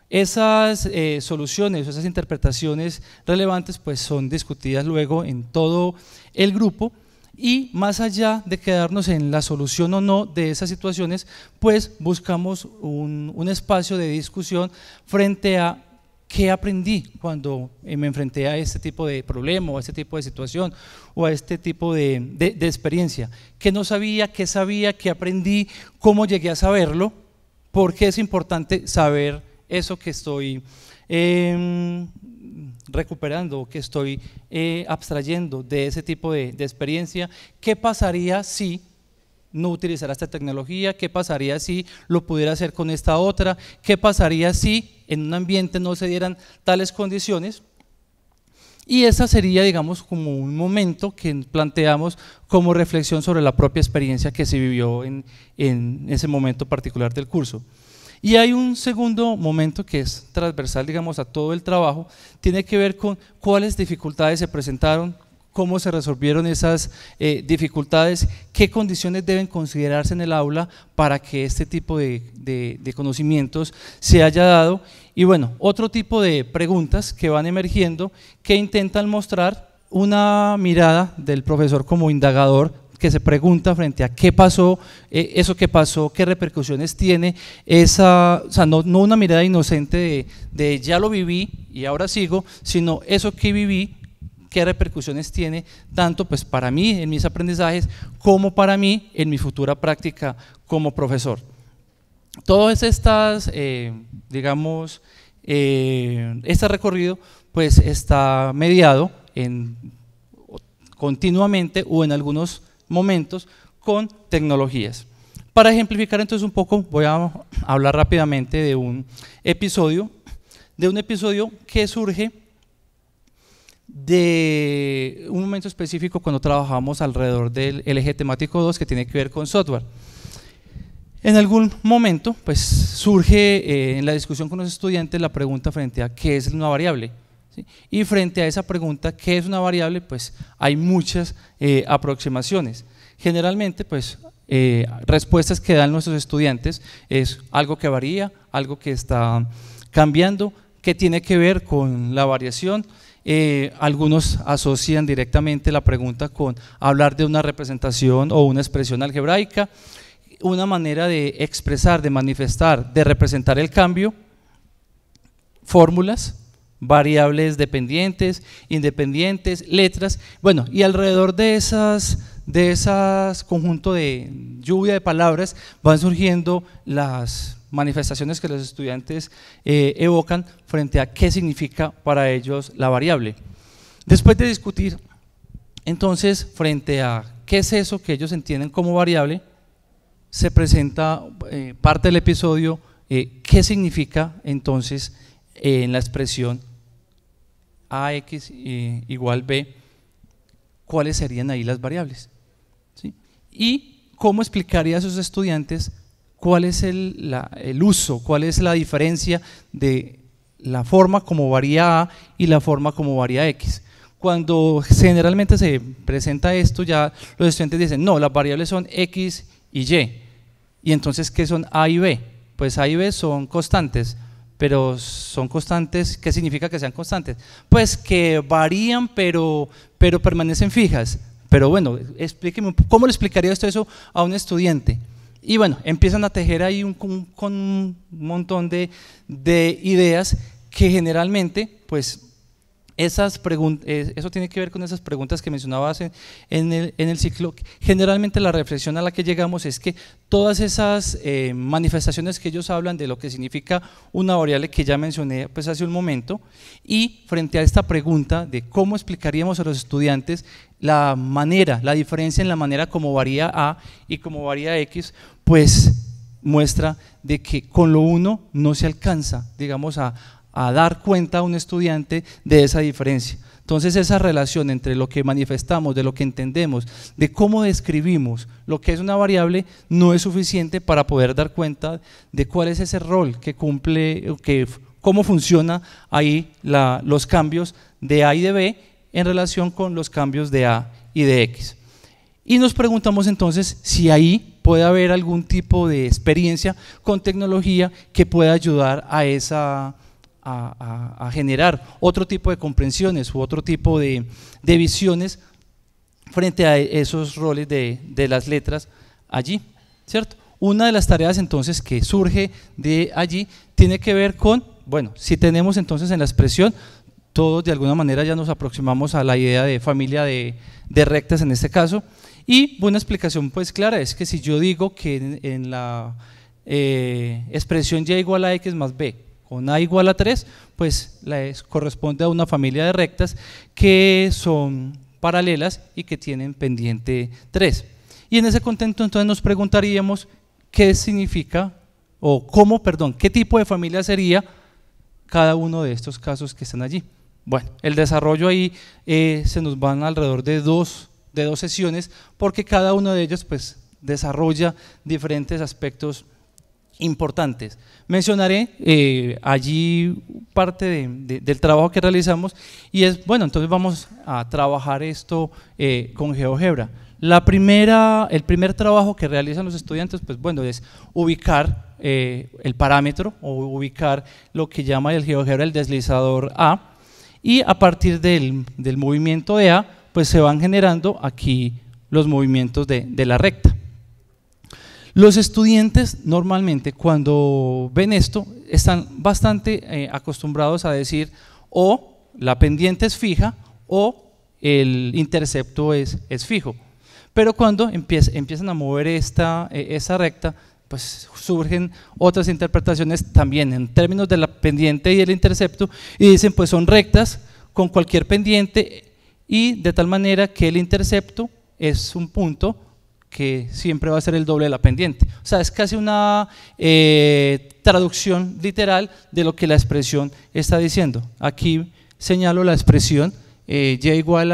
Esas eh, soluciones, esas interpretaciones relevantes, pues son discutidas luego en todo el grupo y más allá de quedarnos en la solución o no de esas situaciones, pues buscamos un, espacio de discusión frente a qué aprendí cuando me enfrenté a este tipo de problema o a este tipo de situación o a este tipo de, experiencia. ¿Qué no sabía? ¿Qué sabía? ¿Qué aprendí? ¿Cómo llegué a saberlo? Porque es importante saber eso que estoy em, recuperando o que estoy eh, abstrayendo de ese tipo de, experiencia, ¿qué pasaría si no utilizara esta tecnología? ¿Qué pasaría si lo pudiera hacer con esta otra? ¿Qué pasaría si en un ambiente no se dieran tales condiciones? Y esa sería, digamos, como un momento que planteamos como reflexión sobre la propia experiencia que se vivió en ese momento particular del curso. Y hay un segundo momento que es transversal, digamos, a todo el trabajo, tiene que ver con cuáles dificultades se presentaron, cómo se resolvieron esas eh, dificultades, qué condiciones deben considerarse en el aula para que este tipo de, de, conocimientos se haya dado. Y bueno, otro tipo de preguntas que van emergiendo que intentan mostrar una mirada del profesor como indagador que se pregunta frente a qué pasó, eh, eso que pasó, qué repercusiones tiene, esa, no, una mirada inocente de, ya lo viví y ahora sigo, sino eso que viví, qué repercusiones tiene, tanto pues para mí en mis aprendizajes como para mí en mi futura práctica como profesor. Todo estas, eh, digamos, eh, este recorrido pues está mediado en continuamente o en algunos momentos con tecnologías. Para ejemplificar entonces un poco, voy a hablar rápidamente de un episodio, de un episodio que surge de un momento específico cuando trabajamos alrededor del eje temático 2 que tiene que ver con software. En algún momento, pues surge eh, en la discusión con los estudiantes la pregunta frente a qué es una variable. Y frente a esa pregunta, ¿qué es una variable? Pues hay muchas eh, aproximaciones. Generalmente, pues eh, respuestas que dan nuestros estudiantes es algo que varía, algo que está cambiando, que tiene que ver con la variación. Eh, algunos asocian directamente la pregunta con hablar de una representación o una expresión algebraica, una manera de expresar, de manifestar, de representar el cambio, fórmulas, variables dependientes, independientes, letras, bueno, y alrededor de esas de esas conjunto de lluvia de palabras van surgiendo las manifestaciones que los estudiantes eh, evocan frente a qué significa para ellos la variable. Después de discutir, entonces, frente a qué es eso que ellos entienden como variable, se presenta eh, parte del episodio eh, qué significa entonces eh, en la expresión AX igual B, cuáles serían ahí las variables. Y cómo explicaría a sus estudiantes cuál es el, el, uso, cuál es la diferencia de la forma como varía A y la forma como varía X. Cuando generalmente se presenta esto, ya los estudiantes dicen, no, las variables son X y Y. ¿Y entonces qué son A y B? Pues A y B son constantes pero son constantes. ¿Qué significa que sean constantes? Pues que varían, pero, pero permanecen fijas. Pero bueno, explíqueme, ¿cómo le explicaría esto eso a un estudiante? Y bueno, empiezan a tejer ahí un, con, un montón de, de, ideas que generalmente, pues esas eh, eso tiene que ver con esas preguntas que mencionabas en el, ciclo. Generalmente la reflexión a la que llegamos es que todas esas eh, manifestaciones que ellos hablan de lo que significa una variable que ya mencioné pues, hace un momento, y frente a esta pregunta de cómo explicaríamos a los estudiantes la manera, la diferencia en la manera como varía A y como varía X, pues muestra de que con lo uno no se alcanza, digamos, a, a dar cuenta a un estudiante de esa diferencia. Entonces esa relación entre lo que manifestamos, de lo que entendemos, de cómo describimos lo que es una variable, no es suficiente para poder dar cuenta de cuál es ese rol que cumple, que, cómo funciona ahí los cambios de A y de B en relación con los cambios de A y de X. Y nos preguntamos entonces si ahí puede haber algún tipo de experiencia con tecnología que pueda ayudar a esa a, generar otro tipo de comprensiones u otro tipo de, visiones frente a esos roles de, las letras allí, ¿cierto? Una de las tareas entonces que surge de allí tiene que ver con, bueno, si tenemos entonces en la expresión, todos de alguna manera ya nos aproximamos a la idea de familia de, rectas en este caso, y una explicación pues clara es que si yo digo que en, la eh, expresión y igual a x más b, con A igual a 3, pues corresponde a una familia de rectas que son paralelas y que tienen pendiente 3. Y en ese contexto entonces nos preguntaríamos qué significa, o cómo, perdón, qué tipo de familia sería cada uno de estos casos que están allí. Bueno, el desarrollo ahí eh, se nos va alrededor de dos, de dos sesiones porque cada uno de ellos pues desarrolla diferentes aspectos importantes. Mencionaré eh, allí parte del trabajo que realizamos y es, bueno, entonces vamos a trabajar esto eh, con GeoGebra. La primera, el primer trabajo que realizan los estudiantes, pues bueno, es ubicar eh, el parámetro o ubicar lo que llama el GeoGebra el deslizador A y a partir del, movimiento de A, pues se van generando aquí los movimientos de la recta. Los estudiantes normalmente cuando ven esto están bastante eh, acostumbrados a decir o la pendiente es fija o el intercepto es, fijo. Pero cuando empiezan a mover esta, eh, esa recta, pues surgen otras interpretaciones también en términos de la pendiente y el intercepto y dicen pues son rectas con cualquier pendiente y de tal manera que el intercepto es un punto que siempre va a ser el doble de la pendiente. O sea, es casi una eh, traducción literal de lo que la expresión está diciendo. Aquí señalo la expresión eh, y igual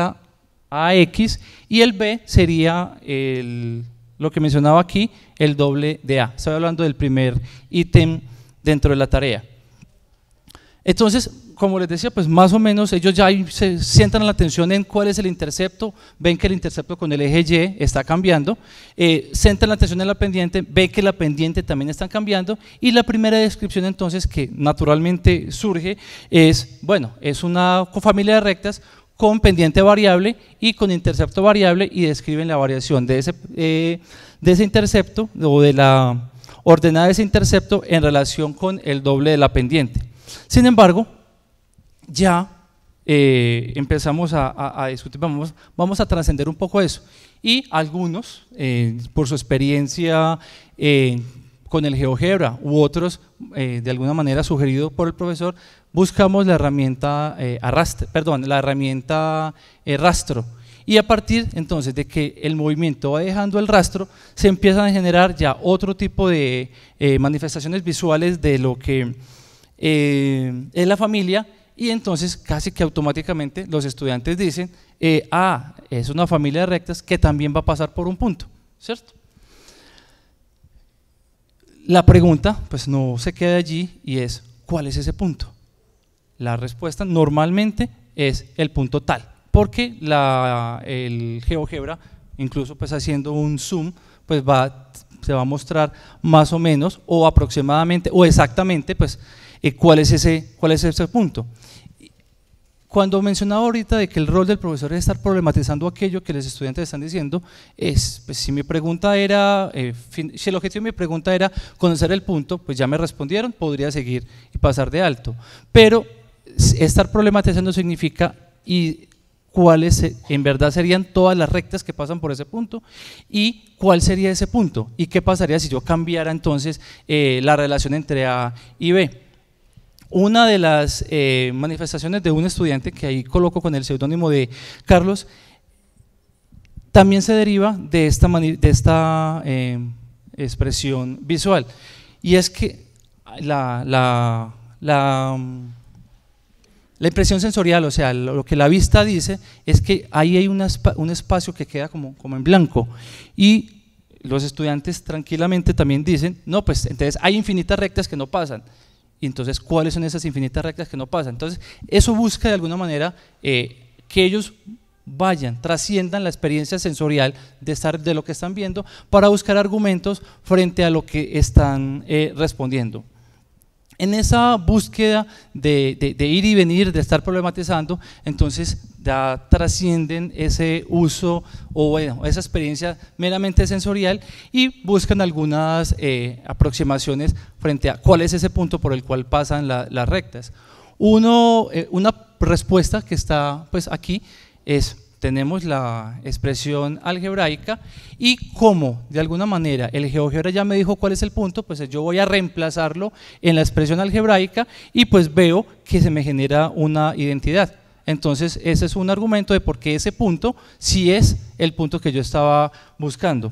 a x y el B sería lo que mencionaba aquí, el doble de A. Estoy hablando del primer ítem dentro de la tarea. Entonces, como les decía, pues más o menos ellos ya se sientan la atención en cuál es el intercepto, ven que el intercepto con el eje Y está cambiando, centran eh, la atención en la pendiente, ven que la pendiente también está cambiando y la primera descripción entonces que naturalmente surge es, bueno, es una familia de rectas con pendiente variable y con intercepto variable y describen la variación de ese eh, intercepto o de la ordenada de ese intercepto en relación con el doble de la pendiente. Sin embargo, ya eh, empezamos a, discutir, vamos, vamos a trascender un poco eso. Y algunos, eh, por su experiencia eh, con el GeoGebra u otros, de alguna manera sugerido por el profesor, buscamos la herramienta, arrastre, perdón, la herramienta rastro. Y a partir entonces de que el movimiento va dejando el rastro, se empiezan a generar ya otro tipo de manifestaciones visuales de lo que es la familia y entonces casi que automáticamente los estudiantes dicen, eh, ah, es una familia de rectas que también va a pasar por un punto, ¿cierto? La pregunta, pues no se queda allí y es, ¿cuál es ese punto? La respuesta normalmente es el punto tal, porque el GeoGebra, incluso pues haciendo un zoom, pues va, se va a mostrar más o menos o aproximadamente o exactamente pues eh, ¿cuál, es ese, ¿Cuál es ese punto? Cuando mencionaba ahorita de que el rol del profesor es estar problematizando aquello que los estudiantes están diciendo, es, pues si mi pregunta era, eh, si el objetivo de mi pregunta era conocer el punto, pues ya me respondieron, podría seguir y pasar de alto. Pero estar problematizando significa y cuáles en verdad serían todas las rectas que pasan por ese punto y cuál sería ese punto y qué pasaría si yo cambiara entonces eh, la relación entre A y B. Una de las eh, manifestaciones de un estudiante, que ahí coloco con el seudónimo de Carlos, también se deriva de esta, eh, expresión visual. Y es que la, impresión sensorial, o sea, lo que la vista dice, es que ahí hay un espacio que queda como, como en blanco. Y los estudiantes tranquilamente también dicen, no, pues entonces hay infinitas rectas que no pasan y entonces cuáles son esas infinitas rectas que no pasan. Entonces, eso busca de alguna manera eh, que ellos vayan, trasciendan la experiencia sensorial de, estar, de lo que están viendo para buscar argumentos frente a lo que están eh, respondiendo. En esa búsqueda de, ir y venir, de estar problematizando, entonces ya trascienden ese uso o bueno, esa experiencia meramente sensorial y buscan algunas eh, aproximaciones frente a cuál es ese punto por el cual pasan las rectas. Uno, eh, una respuesta que está pues aquí es tenemos la expresión algebraica y como de alguna manera, el GeoGebra ya me dijo cuál es el punto, pues yo voy a reemplazarlo en la expresión algebraica y pues veo que se me genera una identidad. Entonces, ese es un argumento de por qué ese punto sí es el punto que yo estaba buscando.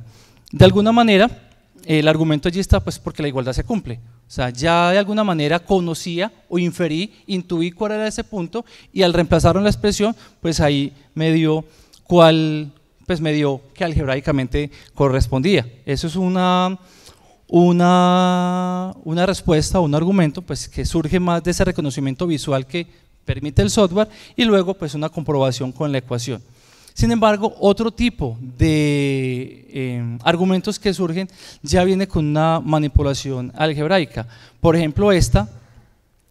De alguna manera, el argumento allí está pues porque la igualdad se cumple. O sea, ya de alguna manera conocía o inferí, intuí cuál era ese punto y al reemplazaron la expresión, pues ahí me dio cuál, pues me dio que algebraicamente correspondía. Eso es una, una, una respuesta, un argumento pues que surge más de ese reconocimiento visual que permite el software y luego pues una comprobación con la ecuación. Sin embargo, otro tipo de eh, argumentos que surgen ya viene con una manipulación algebraica. Por ejemplo, esta,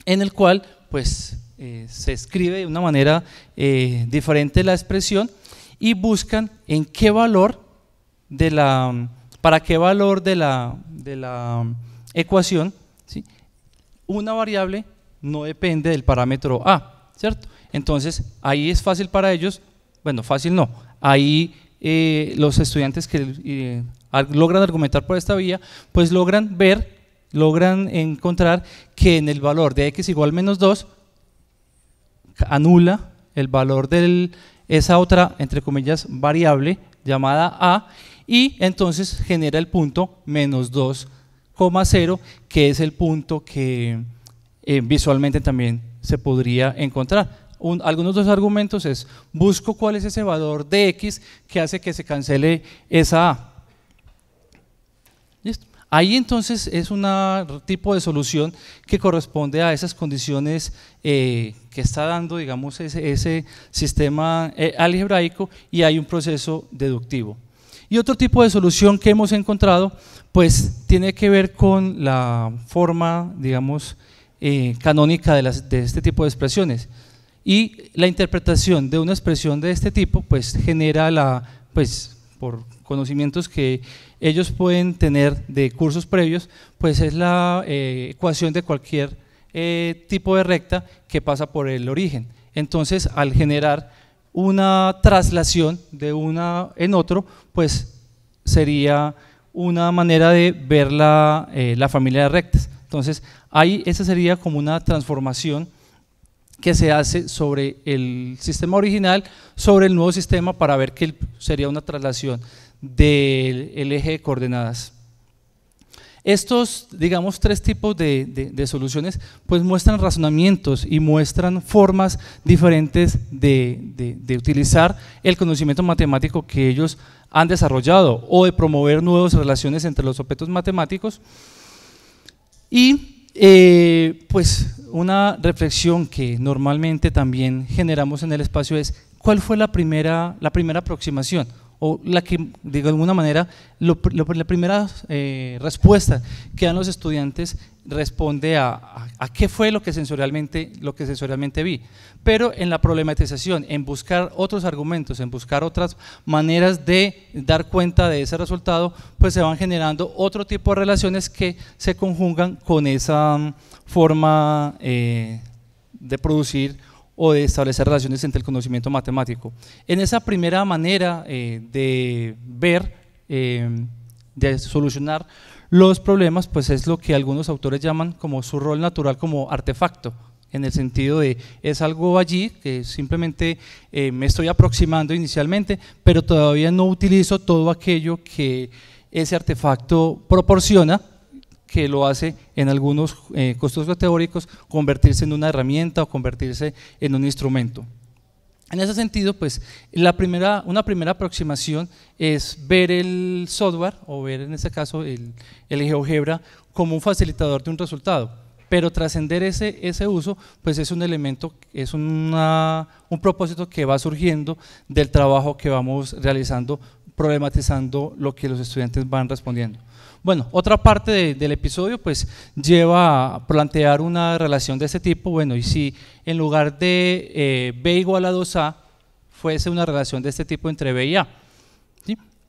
en el cual pues eh, se escribe de una manera eh, diferente la expresión y buscan en qué valor de la, para qué valor de la, de la ecuación, una variable no depende del parámetro A, ¿cierto? Entonces, ahí es fácil para ellos, bueno, fácil no, ahí eh, los estudiantes que eh, logran argumentar por esta vía, pues logran ver, logran encontrar que en el valor de x igual menos 2 anula el valor de esa otra, entre comillas, variable llamada a y entonces genera el punto menos 2,0 que es el punto que eh, visualmente también se podría encontrar. algunos de los argumentos es, busco cuál es ese valor de X que hace que se cancele esa A. Ahí entonces es un tipo de solución que corresponde a esas condiciones eh, que está dando, digamos, ese, sistema eh, algebraico y hay un proceso deductivo. Y otro tipo de solución que hemos encontrado, pues tiene que ver con la forma, digamos, eh, canónica de, las, de este tipo de expresiones. Y la interpretación de una expresión de este tipo, pues genera la, pues por conocimientos que ellos pueden tener de cursos previos, pues es la eh, ecuación de cualquier eh, tipo de recta que pasa por el origen. Entonces, al generar una traslación de una en otro, pues sería una manera de ver la, la familia de rectas. Entonces, Ahí esa sería como una transformación que se hace sobre el sistema original, sobre el nuevo sistema para ver que sería una traslación del eje de coordenadas. Estos, digamos, tres tipos de, soluciones, pues muestran razonamientos y muestran formas diferentes de, de, utilizar el conocimiento matemático que ellos han desarrollado o de promover nuevas relaciones entre los objetos matemáticos. Y eh, pues una reflexión que normalmente también generamos en el espacio es, ¿cuál fue la primera, la primera aproximación o la que digo de alguna manera la primera eh, respuesta que dan los estudiantes responde a, qué fue lo que, sensorialmente, lo que sensorialmente vi. Pero en la problematización, en buscar otros argumentos, en buscar otras maneras de dar cuenta de ese resultado, pues se van generando otro tipo de relaciones que se conjugan con esa forma eh, de producir o de establecer relaciones entre el conocimiento matemático. En esa primera manera eh, de ver, eh, de solucionar los problemas, pues es lo que algunos autores llaman como su rol natural como artefacto, en el sentido de es algo allí que simplemente eh, me estoy aproximando inicialmente, pero todavía no utilizo todo aquello que ese artefacto proporciona que lo hace en algunos eh, costos teóricos convertirse en una herramienta o convertirse en un instrumento. En ese sentido, pues, la primera, una primera aproximación es ver el software, o ver en este caso el, el GeoGebra, como un facilitador de un resultado. Pero trascender ese, ese uso, pues es un elemento, es un propósito que va surgiendo del trabajo que vamos realizando, problematizando lo que los estudiantes van respondiendo. Bueno, otra parte del episodio pues lleva a plantear una relación de este tipo, bueno, y si en lugar de eh, B igual a 2A fuese una relación de este tipo entre B y A.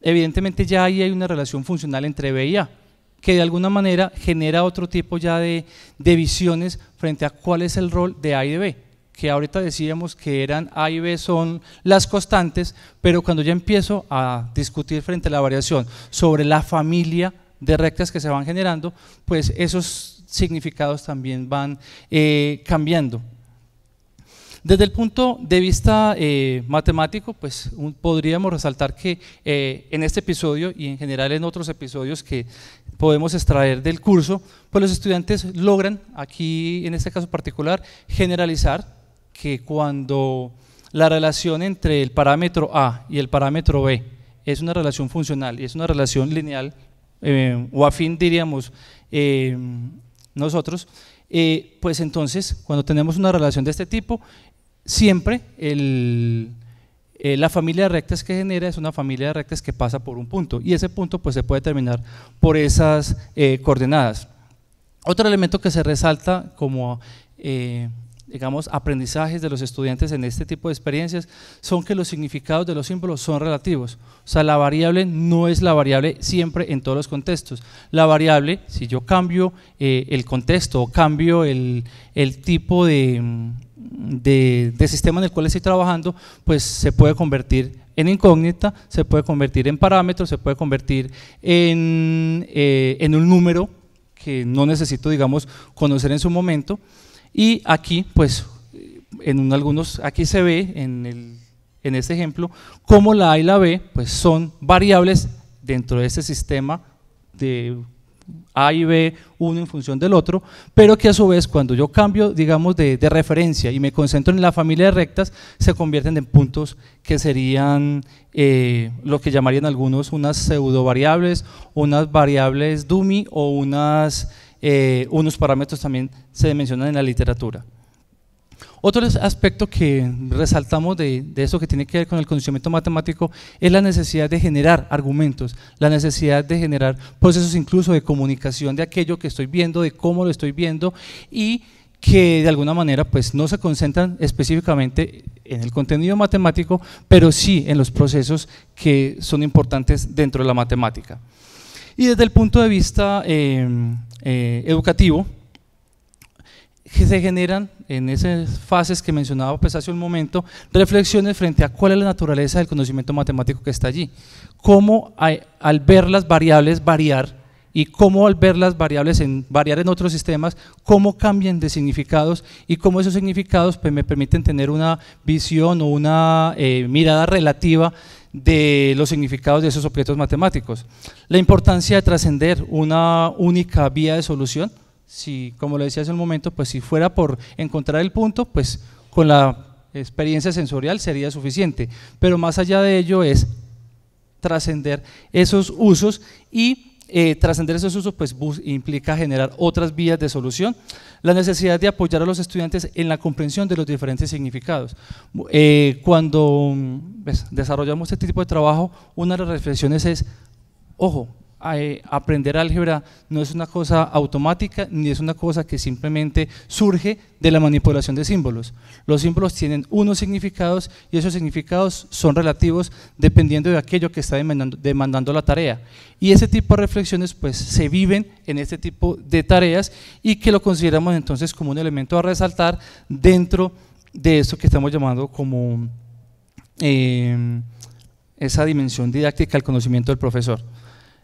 Evidentemente ya ahí hay una relación funcional entre B y A, que de alguna manera genera otro tipo ya de, de visiones frente a cuál es el rol de A y de B que ahorita decíamos que eran A y B son las constantes, pero cuando ya empiezo a discutir frente a la variación sobre la familia de rectas que se van generando, pues esos significados también van eh, cambiando. Desde el punto de vista eh, matemático, pues podríamos resaltar que eh, en este episodio y en general en otros episodios que podemos extraer del curso, pues los estudiantes logran, aquí en este caso particular, generalizar que cuando la relación entre el parámetro A y el parámetro B es una relación funcional y es una relación lineal eh, o afín diríamos eh, nosotros, eh, pues entonces cuando tenemos una relación de este tipo, siempre el, la familia de rectas que genera es una familia de rectas que pasa por un punto y ese punto pues se puede determinar por esas coordenadas. Otro elemento que se resalta como digamos, aprendizajes de los estudiantes en este tipo de experiencias son que los significados de los símbolos son relativos. O sea, la variable no es la variable siempre en todos los contextos. La variable, si yo cambio eh, el contexto o cambio el, tipo mm, de, sistema en el cual estoy trabajando, pues se puede convertir en incógnita, se puede convertir en parámetro, se puede convertir en, eh, en un número que no necesito, digamos, conocer en su momento. Y aquí, pues, en un, algunos, aquí se ve en, el, en este ejemplo, cómo la A y la B, pues son variables dentro de este sistema de a y B, uno en función del otro, pero que a su vez cuando yo cambio, digamos, de, referencia y me concentro en la familia de rectas, se convierten en puntos que serían eh, lo que llamarían algunos unas pseudo variables, unas variables dummy o unas eh, unos parámetros también se mencionan en la literatura. Otro aspecto que resaltamos de, de, eso que tiene que ver con el conocimiento matemático es la necesidad de generar argumentos, la necesidad de generar procesos incluso de comunicación de aquello que estoy viendo, de cómo lo estoy viendo y que de alguna manera pues no se concentran específicamente en el contenido matemático, pero sí en los procesos que son importantes dentro de la matemática. Y desde el punto de vista... Eh, eh, educativo que se generan en esas fases que mencionaba pues hace un momento, reflexiones frente a cuál es la naturaleza del conocimiento matemático que está allí, cómo al ver las variables variar y cómo al ver las variables en, variar en otros sistemas, cómo cambian de significados y cómo esos significados pues, me permiten tener una visión o una eh, mirada relativa de los significados de esos objetos matemáticos. La importancia de trascender una única vía de solución, si, como le decía hace un momento, pues si fuera por encontrar el punto, pues con la experiencia sensorial sería suficiente. Pero más allá de ello es trascender esos usos y eh, trascender esos usos pues, implica generar otras vías de solución. La necesidad de apoyar a los estudiantes en la comprensión de los diferentes significados. Eh, cuando mm, desarrollamos este tipo de trabajo, una de las reflexiones es, ojo, eh, aprender álgebra no es una cosa automática ni es una cosa que simplemente surge de la manipulación de símbolos. Los símbolos tienen unos significados y esos significados son relativos dependiendo de aquello que está demandando, la tarea. Y ese tipo de reflexiones pues se viven en este tipo de tareas y que lo consideramos entonces como un elemento a resaltar dentro de esto que estamos llamando como eh, esa dimensión didáctica al conocimiento del profesor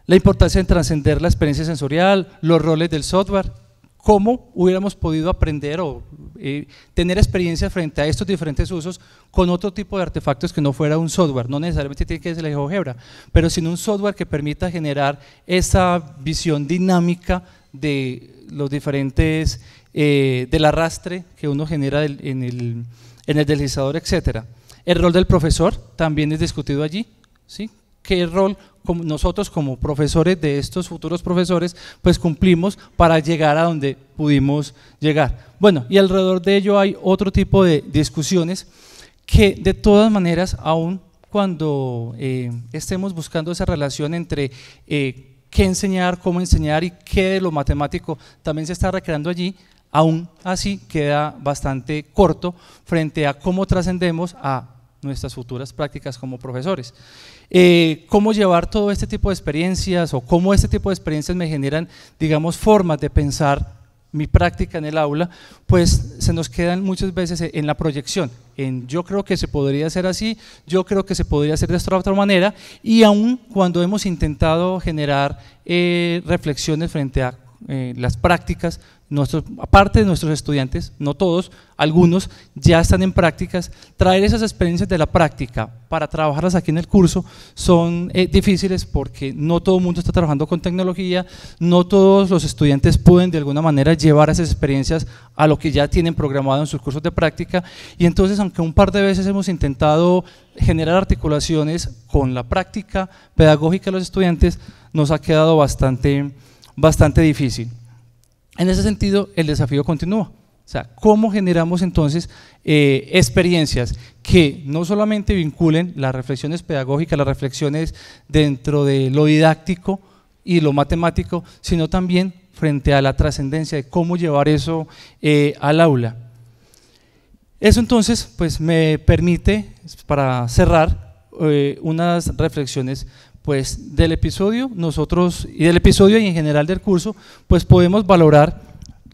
la importancia de trascender la experiencia sensorial, los roles del software, cómo hubiéramos podido aprender o eh, tener experiencia frente a estos diferentes usos con otro tipo de artefactos que no fuera un software, no necesariamente tiene que ser el GeoGebra, pero sin un software que permita generar esa visión dinámica de los diferentes, eh, del arrastre que uno genera en el, en el deslizador, etc. El rol del profesor también es discutido allí, ¿sí? qué rol nosotros como profesores de estos futuros profesores, pues cumplimos para llegar a donde pudimos llegar. Bueno, y alrededor de ello hay otro tipo de discusiones que de todas maneras, aún cuando eh, estemos buscando esa relación entre eh, qué enseñar, cómo enseñar y qué de lo matemático también se está recreando allí, aún así queda bastante corto frente a cómo trascendemos a nuestras futuras prácticas como profesores. Eh, cómo llevar todo este tipo de experiencias o cómo este tipo de experiencias me generan, digamos, formas de pensar mi práctica en el aula, pues se nos quedan muchas veces en la proyección, en yo creo que se podría hacer así, yo creo que se podría hacer de esta otra manera, y aún cuando hemos intentado generar eh, reflexiones frente a eh, las prácticas, aparte de nuestros estudiantes, no todos, algunos ya están en prácticas, traer esas experiencias de la práctica para trabajarlas aquí en el curso son eh, difíciles porque no todo el mundo está trabajando con tecnología, no todos los estudiantes pueden de alguna manera llevar esas experiencias a lo que ya tienen programado en sus cursos de práctica y entonces aunque un par de veces hemos intentado generar articulaciones con la práctica pedagógica de los estudiantes, nos ha quedado bastante bastante difícil. En ese sentido, el desafío continúa. O sea, ¿cómo generamos entonces eh, experiencias que no solamente vinculen las reflexiones pedagógicas, las reflexiones dentro de lo didáctico y lo matemático, sino también frente a la trascendencia de cómo llevar eso eh, al aula? Eso entonces pues me permite, para cerrar, eh, unas reflexiones pues del episodio nosotros, y del episodio y en general del curso, pues podemos valorar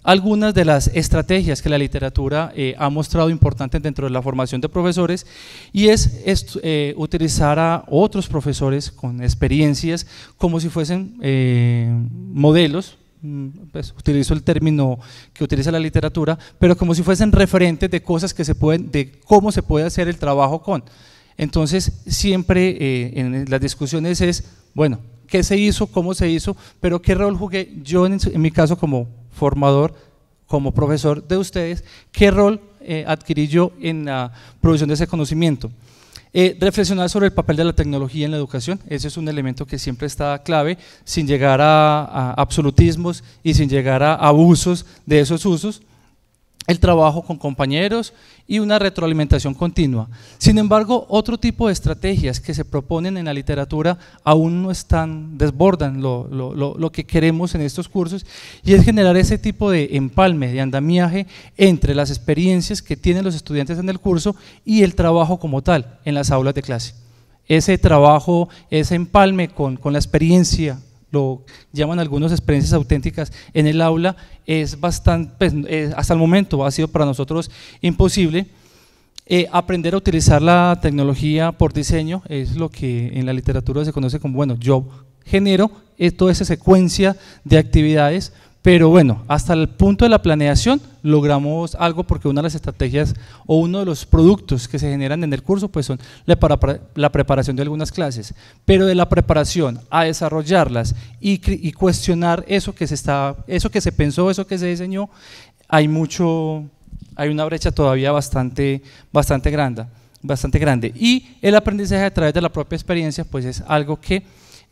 algunas de las estrategias que la literatura eh, ha mostrado importantes dentro de la formación de profesores y es eh, utilizar a otros profesores con experiencias como si fuesen eh, modelos, mm, pues, utilizo el término que utiliza la literatura, pero como si fuesen referentes de cosas que se pueden, de cómo se puede hacer el trabajo con. Entonces, siempre eh, en las discusiones es, bueno, ¿qué se hizo? ¿Cómo se hizo? Pero ¿qué rol jugué yo en, mi caso como formador, como profesor de ustedes? ¿Qué rol eh, adquirí yo en la producción de ese conocimiento? Eh, reflexionar sobre el papel de la tecnología en la educación, ese es un elemento que siempre está clave, sin llegar a absolutismos y sin llegar a abusos de esos usos el trabajo con compañeros y una retroalimentación continua. Sin embargo, otro tipo de estrategias que se proponen en la literatura aún no están, desbordan lo, que queremos en estos cursos y es generar ese tipo de empalme, de andamiaje entre las experiencias que tienen los estudiantes en el curso y el trabajo como tal en las aulas de clase. Ese trabajo, ese empalme con, con la experiencia lo llaman algunas experiencias auténticas en el aula, es bastante, pues, eh, hasta el momento ha sido para nosotros imposible. Eh, aprender a utilizar la tecnología por diseño es lo que en la literatura se conoce como, bueno, yo genero toda esa secuencia de actividades pero bueno, hasta el punto de la planeación logramos algo porque una de las estrategias o uno de los productos que se generan en el curso pues son la, preparación de algunas clases. Pero de la preparación a desarrollarlas y, cuestionar eso que, se está, eso que se pensó, eso que se diseñó, hay mucho, hay una brecha todavía bastante, bastante grande, bastante grande. Y el aprendizaje a través de la propia experiencia pues es algo que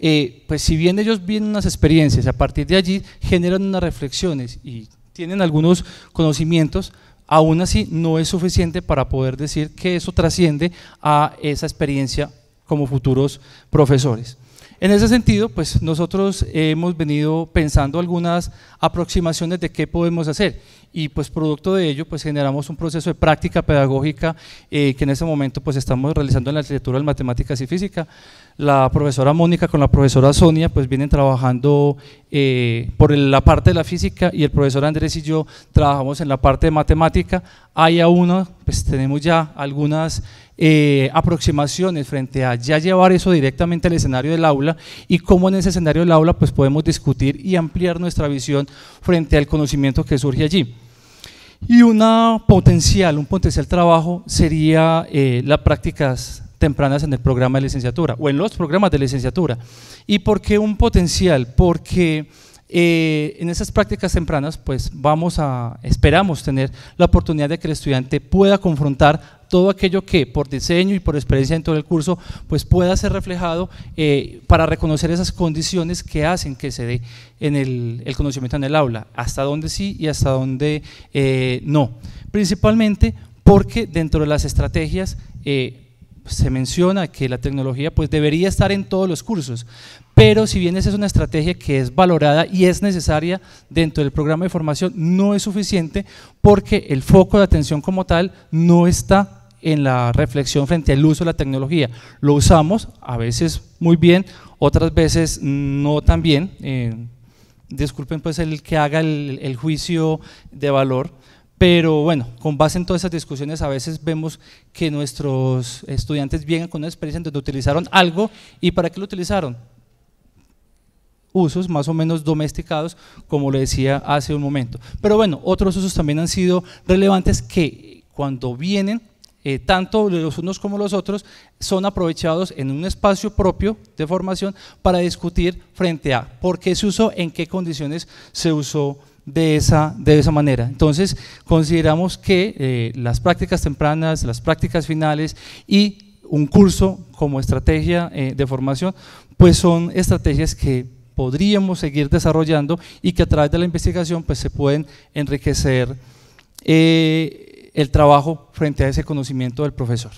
eh, pues si bien ellos vienen unas experiencias, a partir de allí generan unas reflexiones y tienen algunos conocimientos, aún así no es suficiente para poder decir que eso trasciende a esa experiencia como futuros profesores. En ese sentido, pues nosotros hemos venido pensando algunas aproximaciones de qué podemos hacer y pues producto de ello pues generamos un proceso de práctica pedagógica eh, que en ese momento pues estamos realizando en la literatura de matemáticas y física. La profesora Mónica con la profesora Sonia pues vienen trabajando eh, por la parte de la física y el profesor Andrés y yo trabajamos en la parte de matemática. Hay aún, pues tenemos ya algunas eh, aproximaciones frente a ya llevar eso directamente al escenario del aula y cómo en ese escenario del aula pues podemos discutir y ampliar nuestra visión frente al conocimiento que surge allí. Y una potencial, un potencial trabajo sería eh, las prácticas tempranas en el programa de licenciatura o en los programas de licenciatura. ¿Y por qué un potencial? Porque eh, en esas prácticas tempranas pues vamos a, esperamos tener la oportunidad de que el estudiante pueda confrontar todo aquello que por diseño y por experiencia en todo el curso pues pueda ser reflejado eh, para reconocer esas condiciones que hacen que se dé en el, conocimiento en el aula, hasta dónde sí y hasta dónde eh, no. Principalmente porque dentro de las estrategias eh, se menciona que la tecnología pues debería estar en todos los cursos, pero si bien esa es una estrategia que es valorada y es necesaria dentro del programa de formación, no es suficiente porque el foco de atención como tal no está en la reflexión frente al uso de la tecnología. Lo usamos a veces muy bien, otras veces no tan bien. Eh, disculpen pues el que haga el, el juicio de valor, pero bueno, con base en todas esas discusiones a veces vemos que nuestros estudiantes vienen con una experiencia donde utilizaron algo y para qué lo utilizaron. Usos más o menos domesticados, como le decía hace un momento. Pero bueno, otros usos también han sido relevantes que cuando vienen eh, tanto los unos como los otros, son aprovechados en un espacio propio de formación para discutir frente a por qué se usó, en qué condiciones se usó de esa, de esa manera. Entonces, consideramos que eh, las prácticas tempranas, las prácticas finales y un curso como estrategia eh, de formación, pues son estrategias que podríamos seguir desarrollando y que a través de la investigación pues se pueden enriquecer el trabajo frente a ese conocimiento del profesor.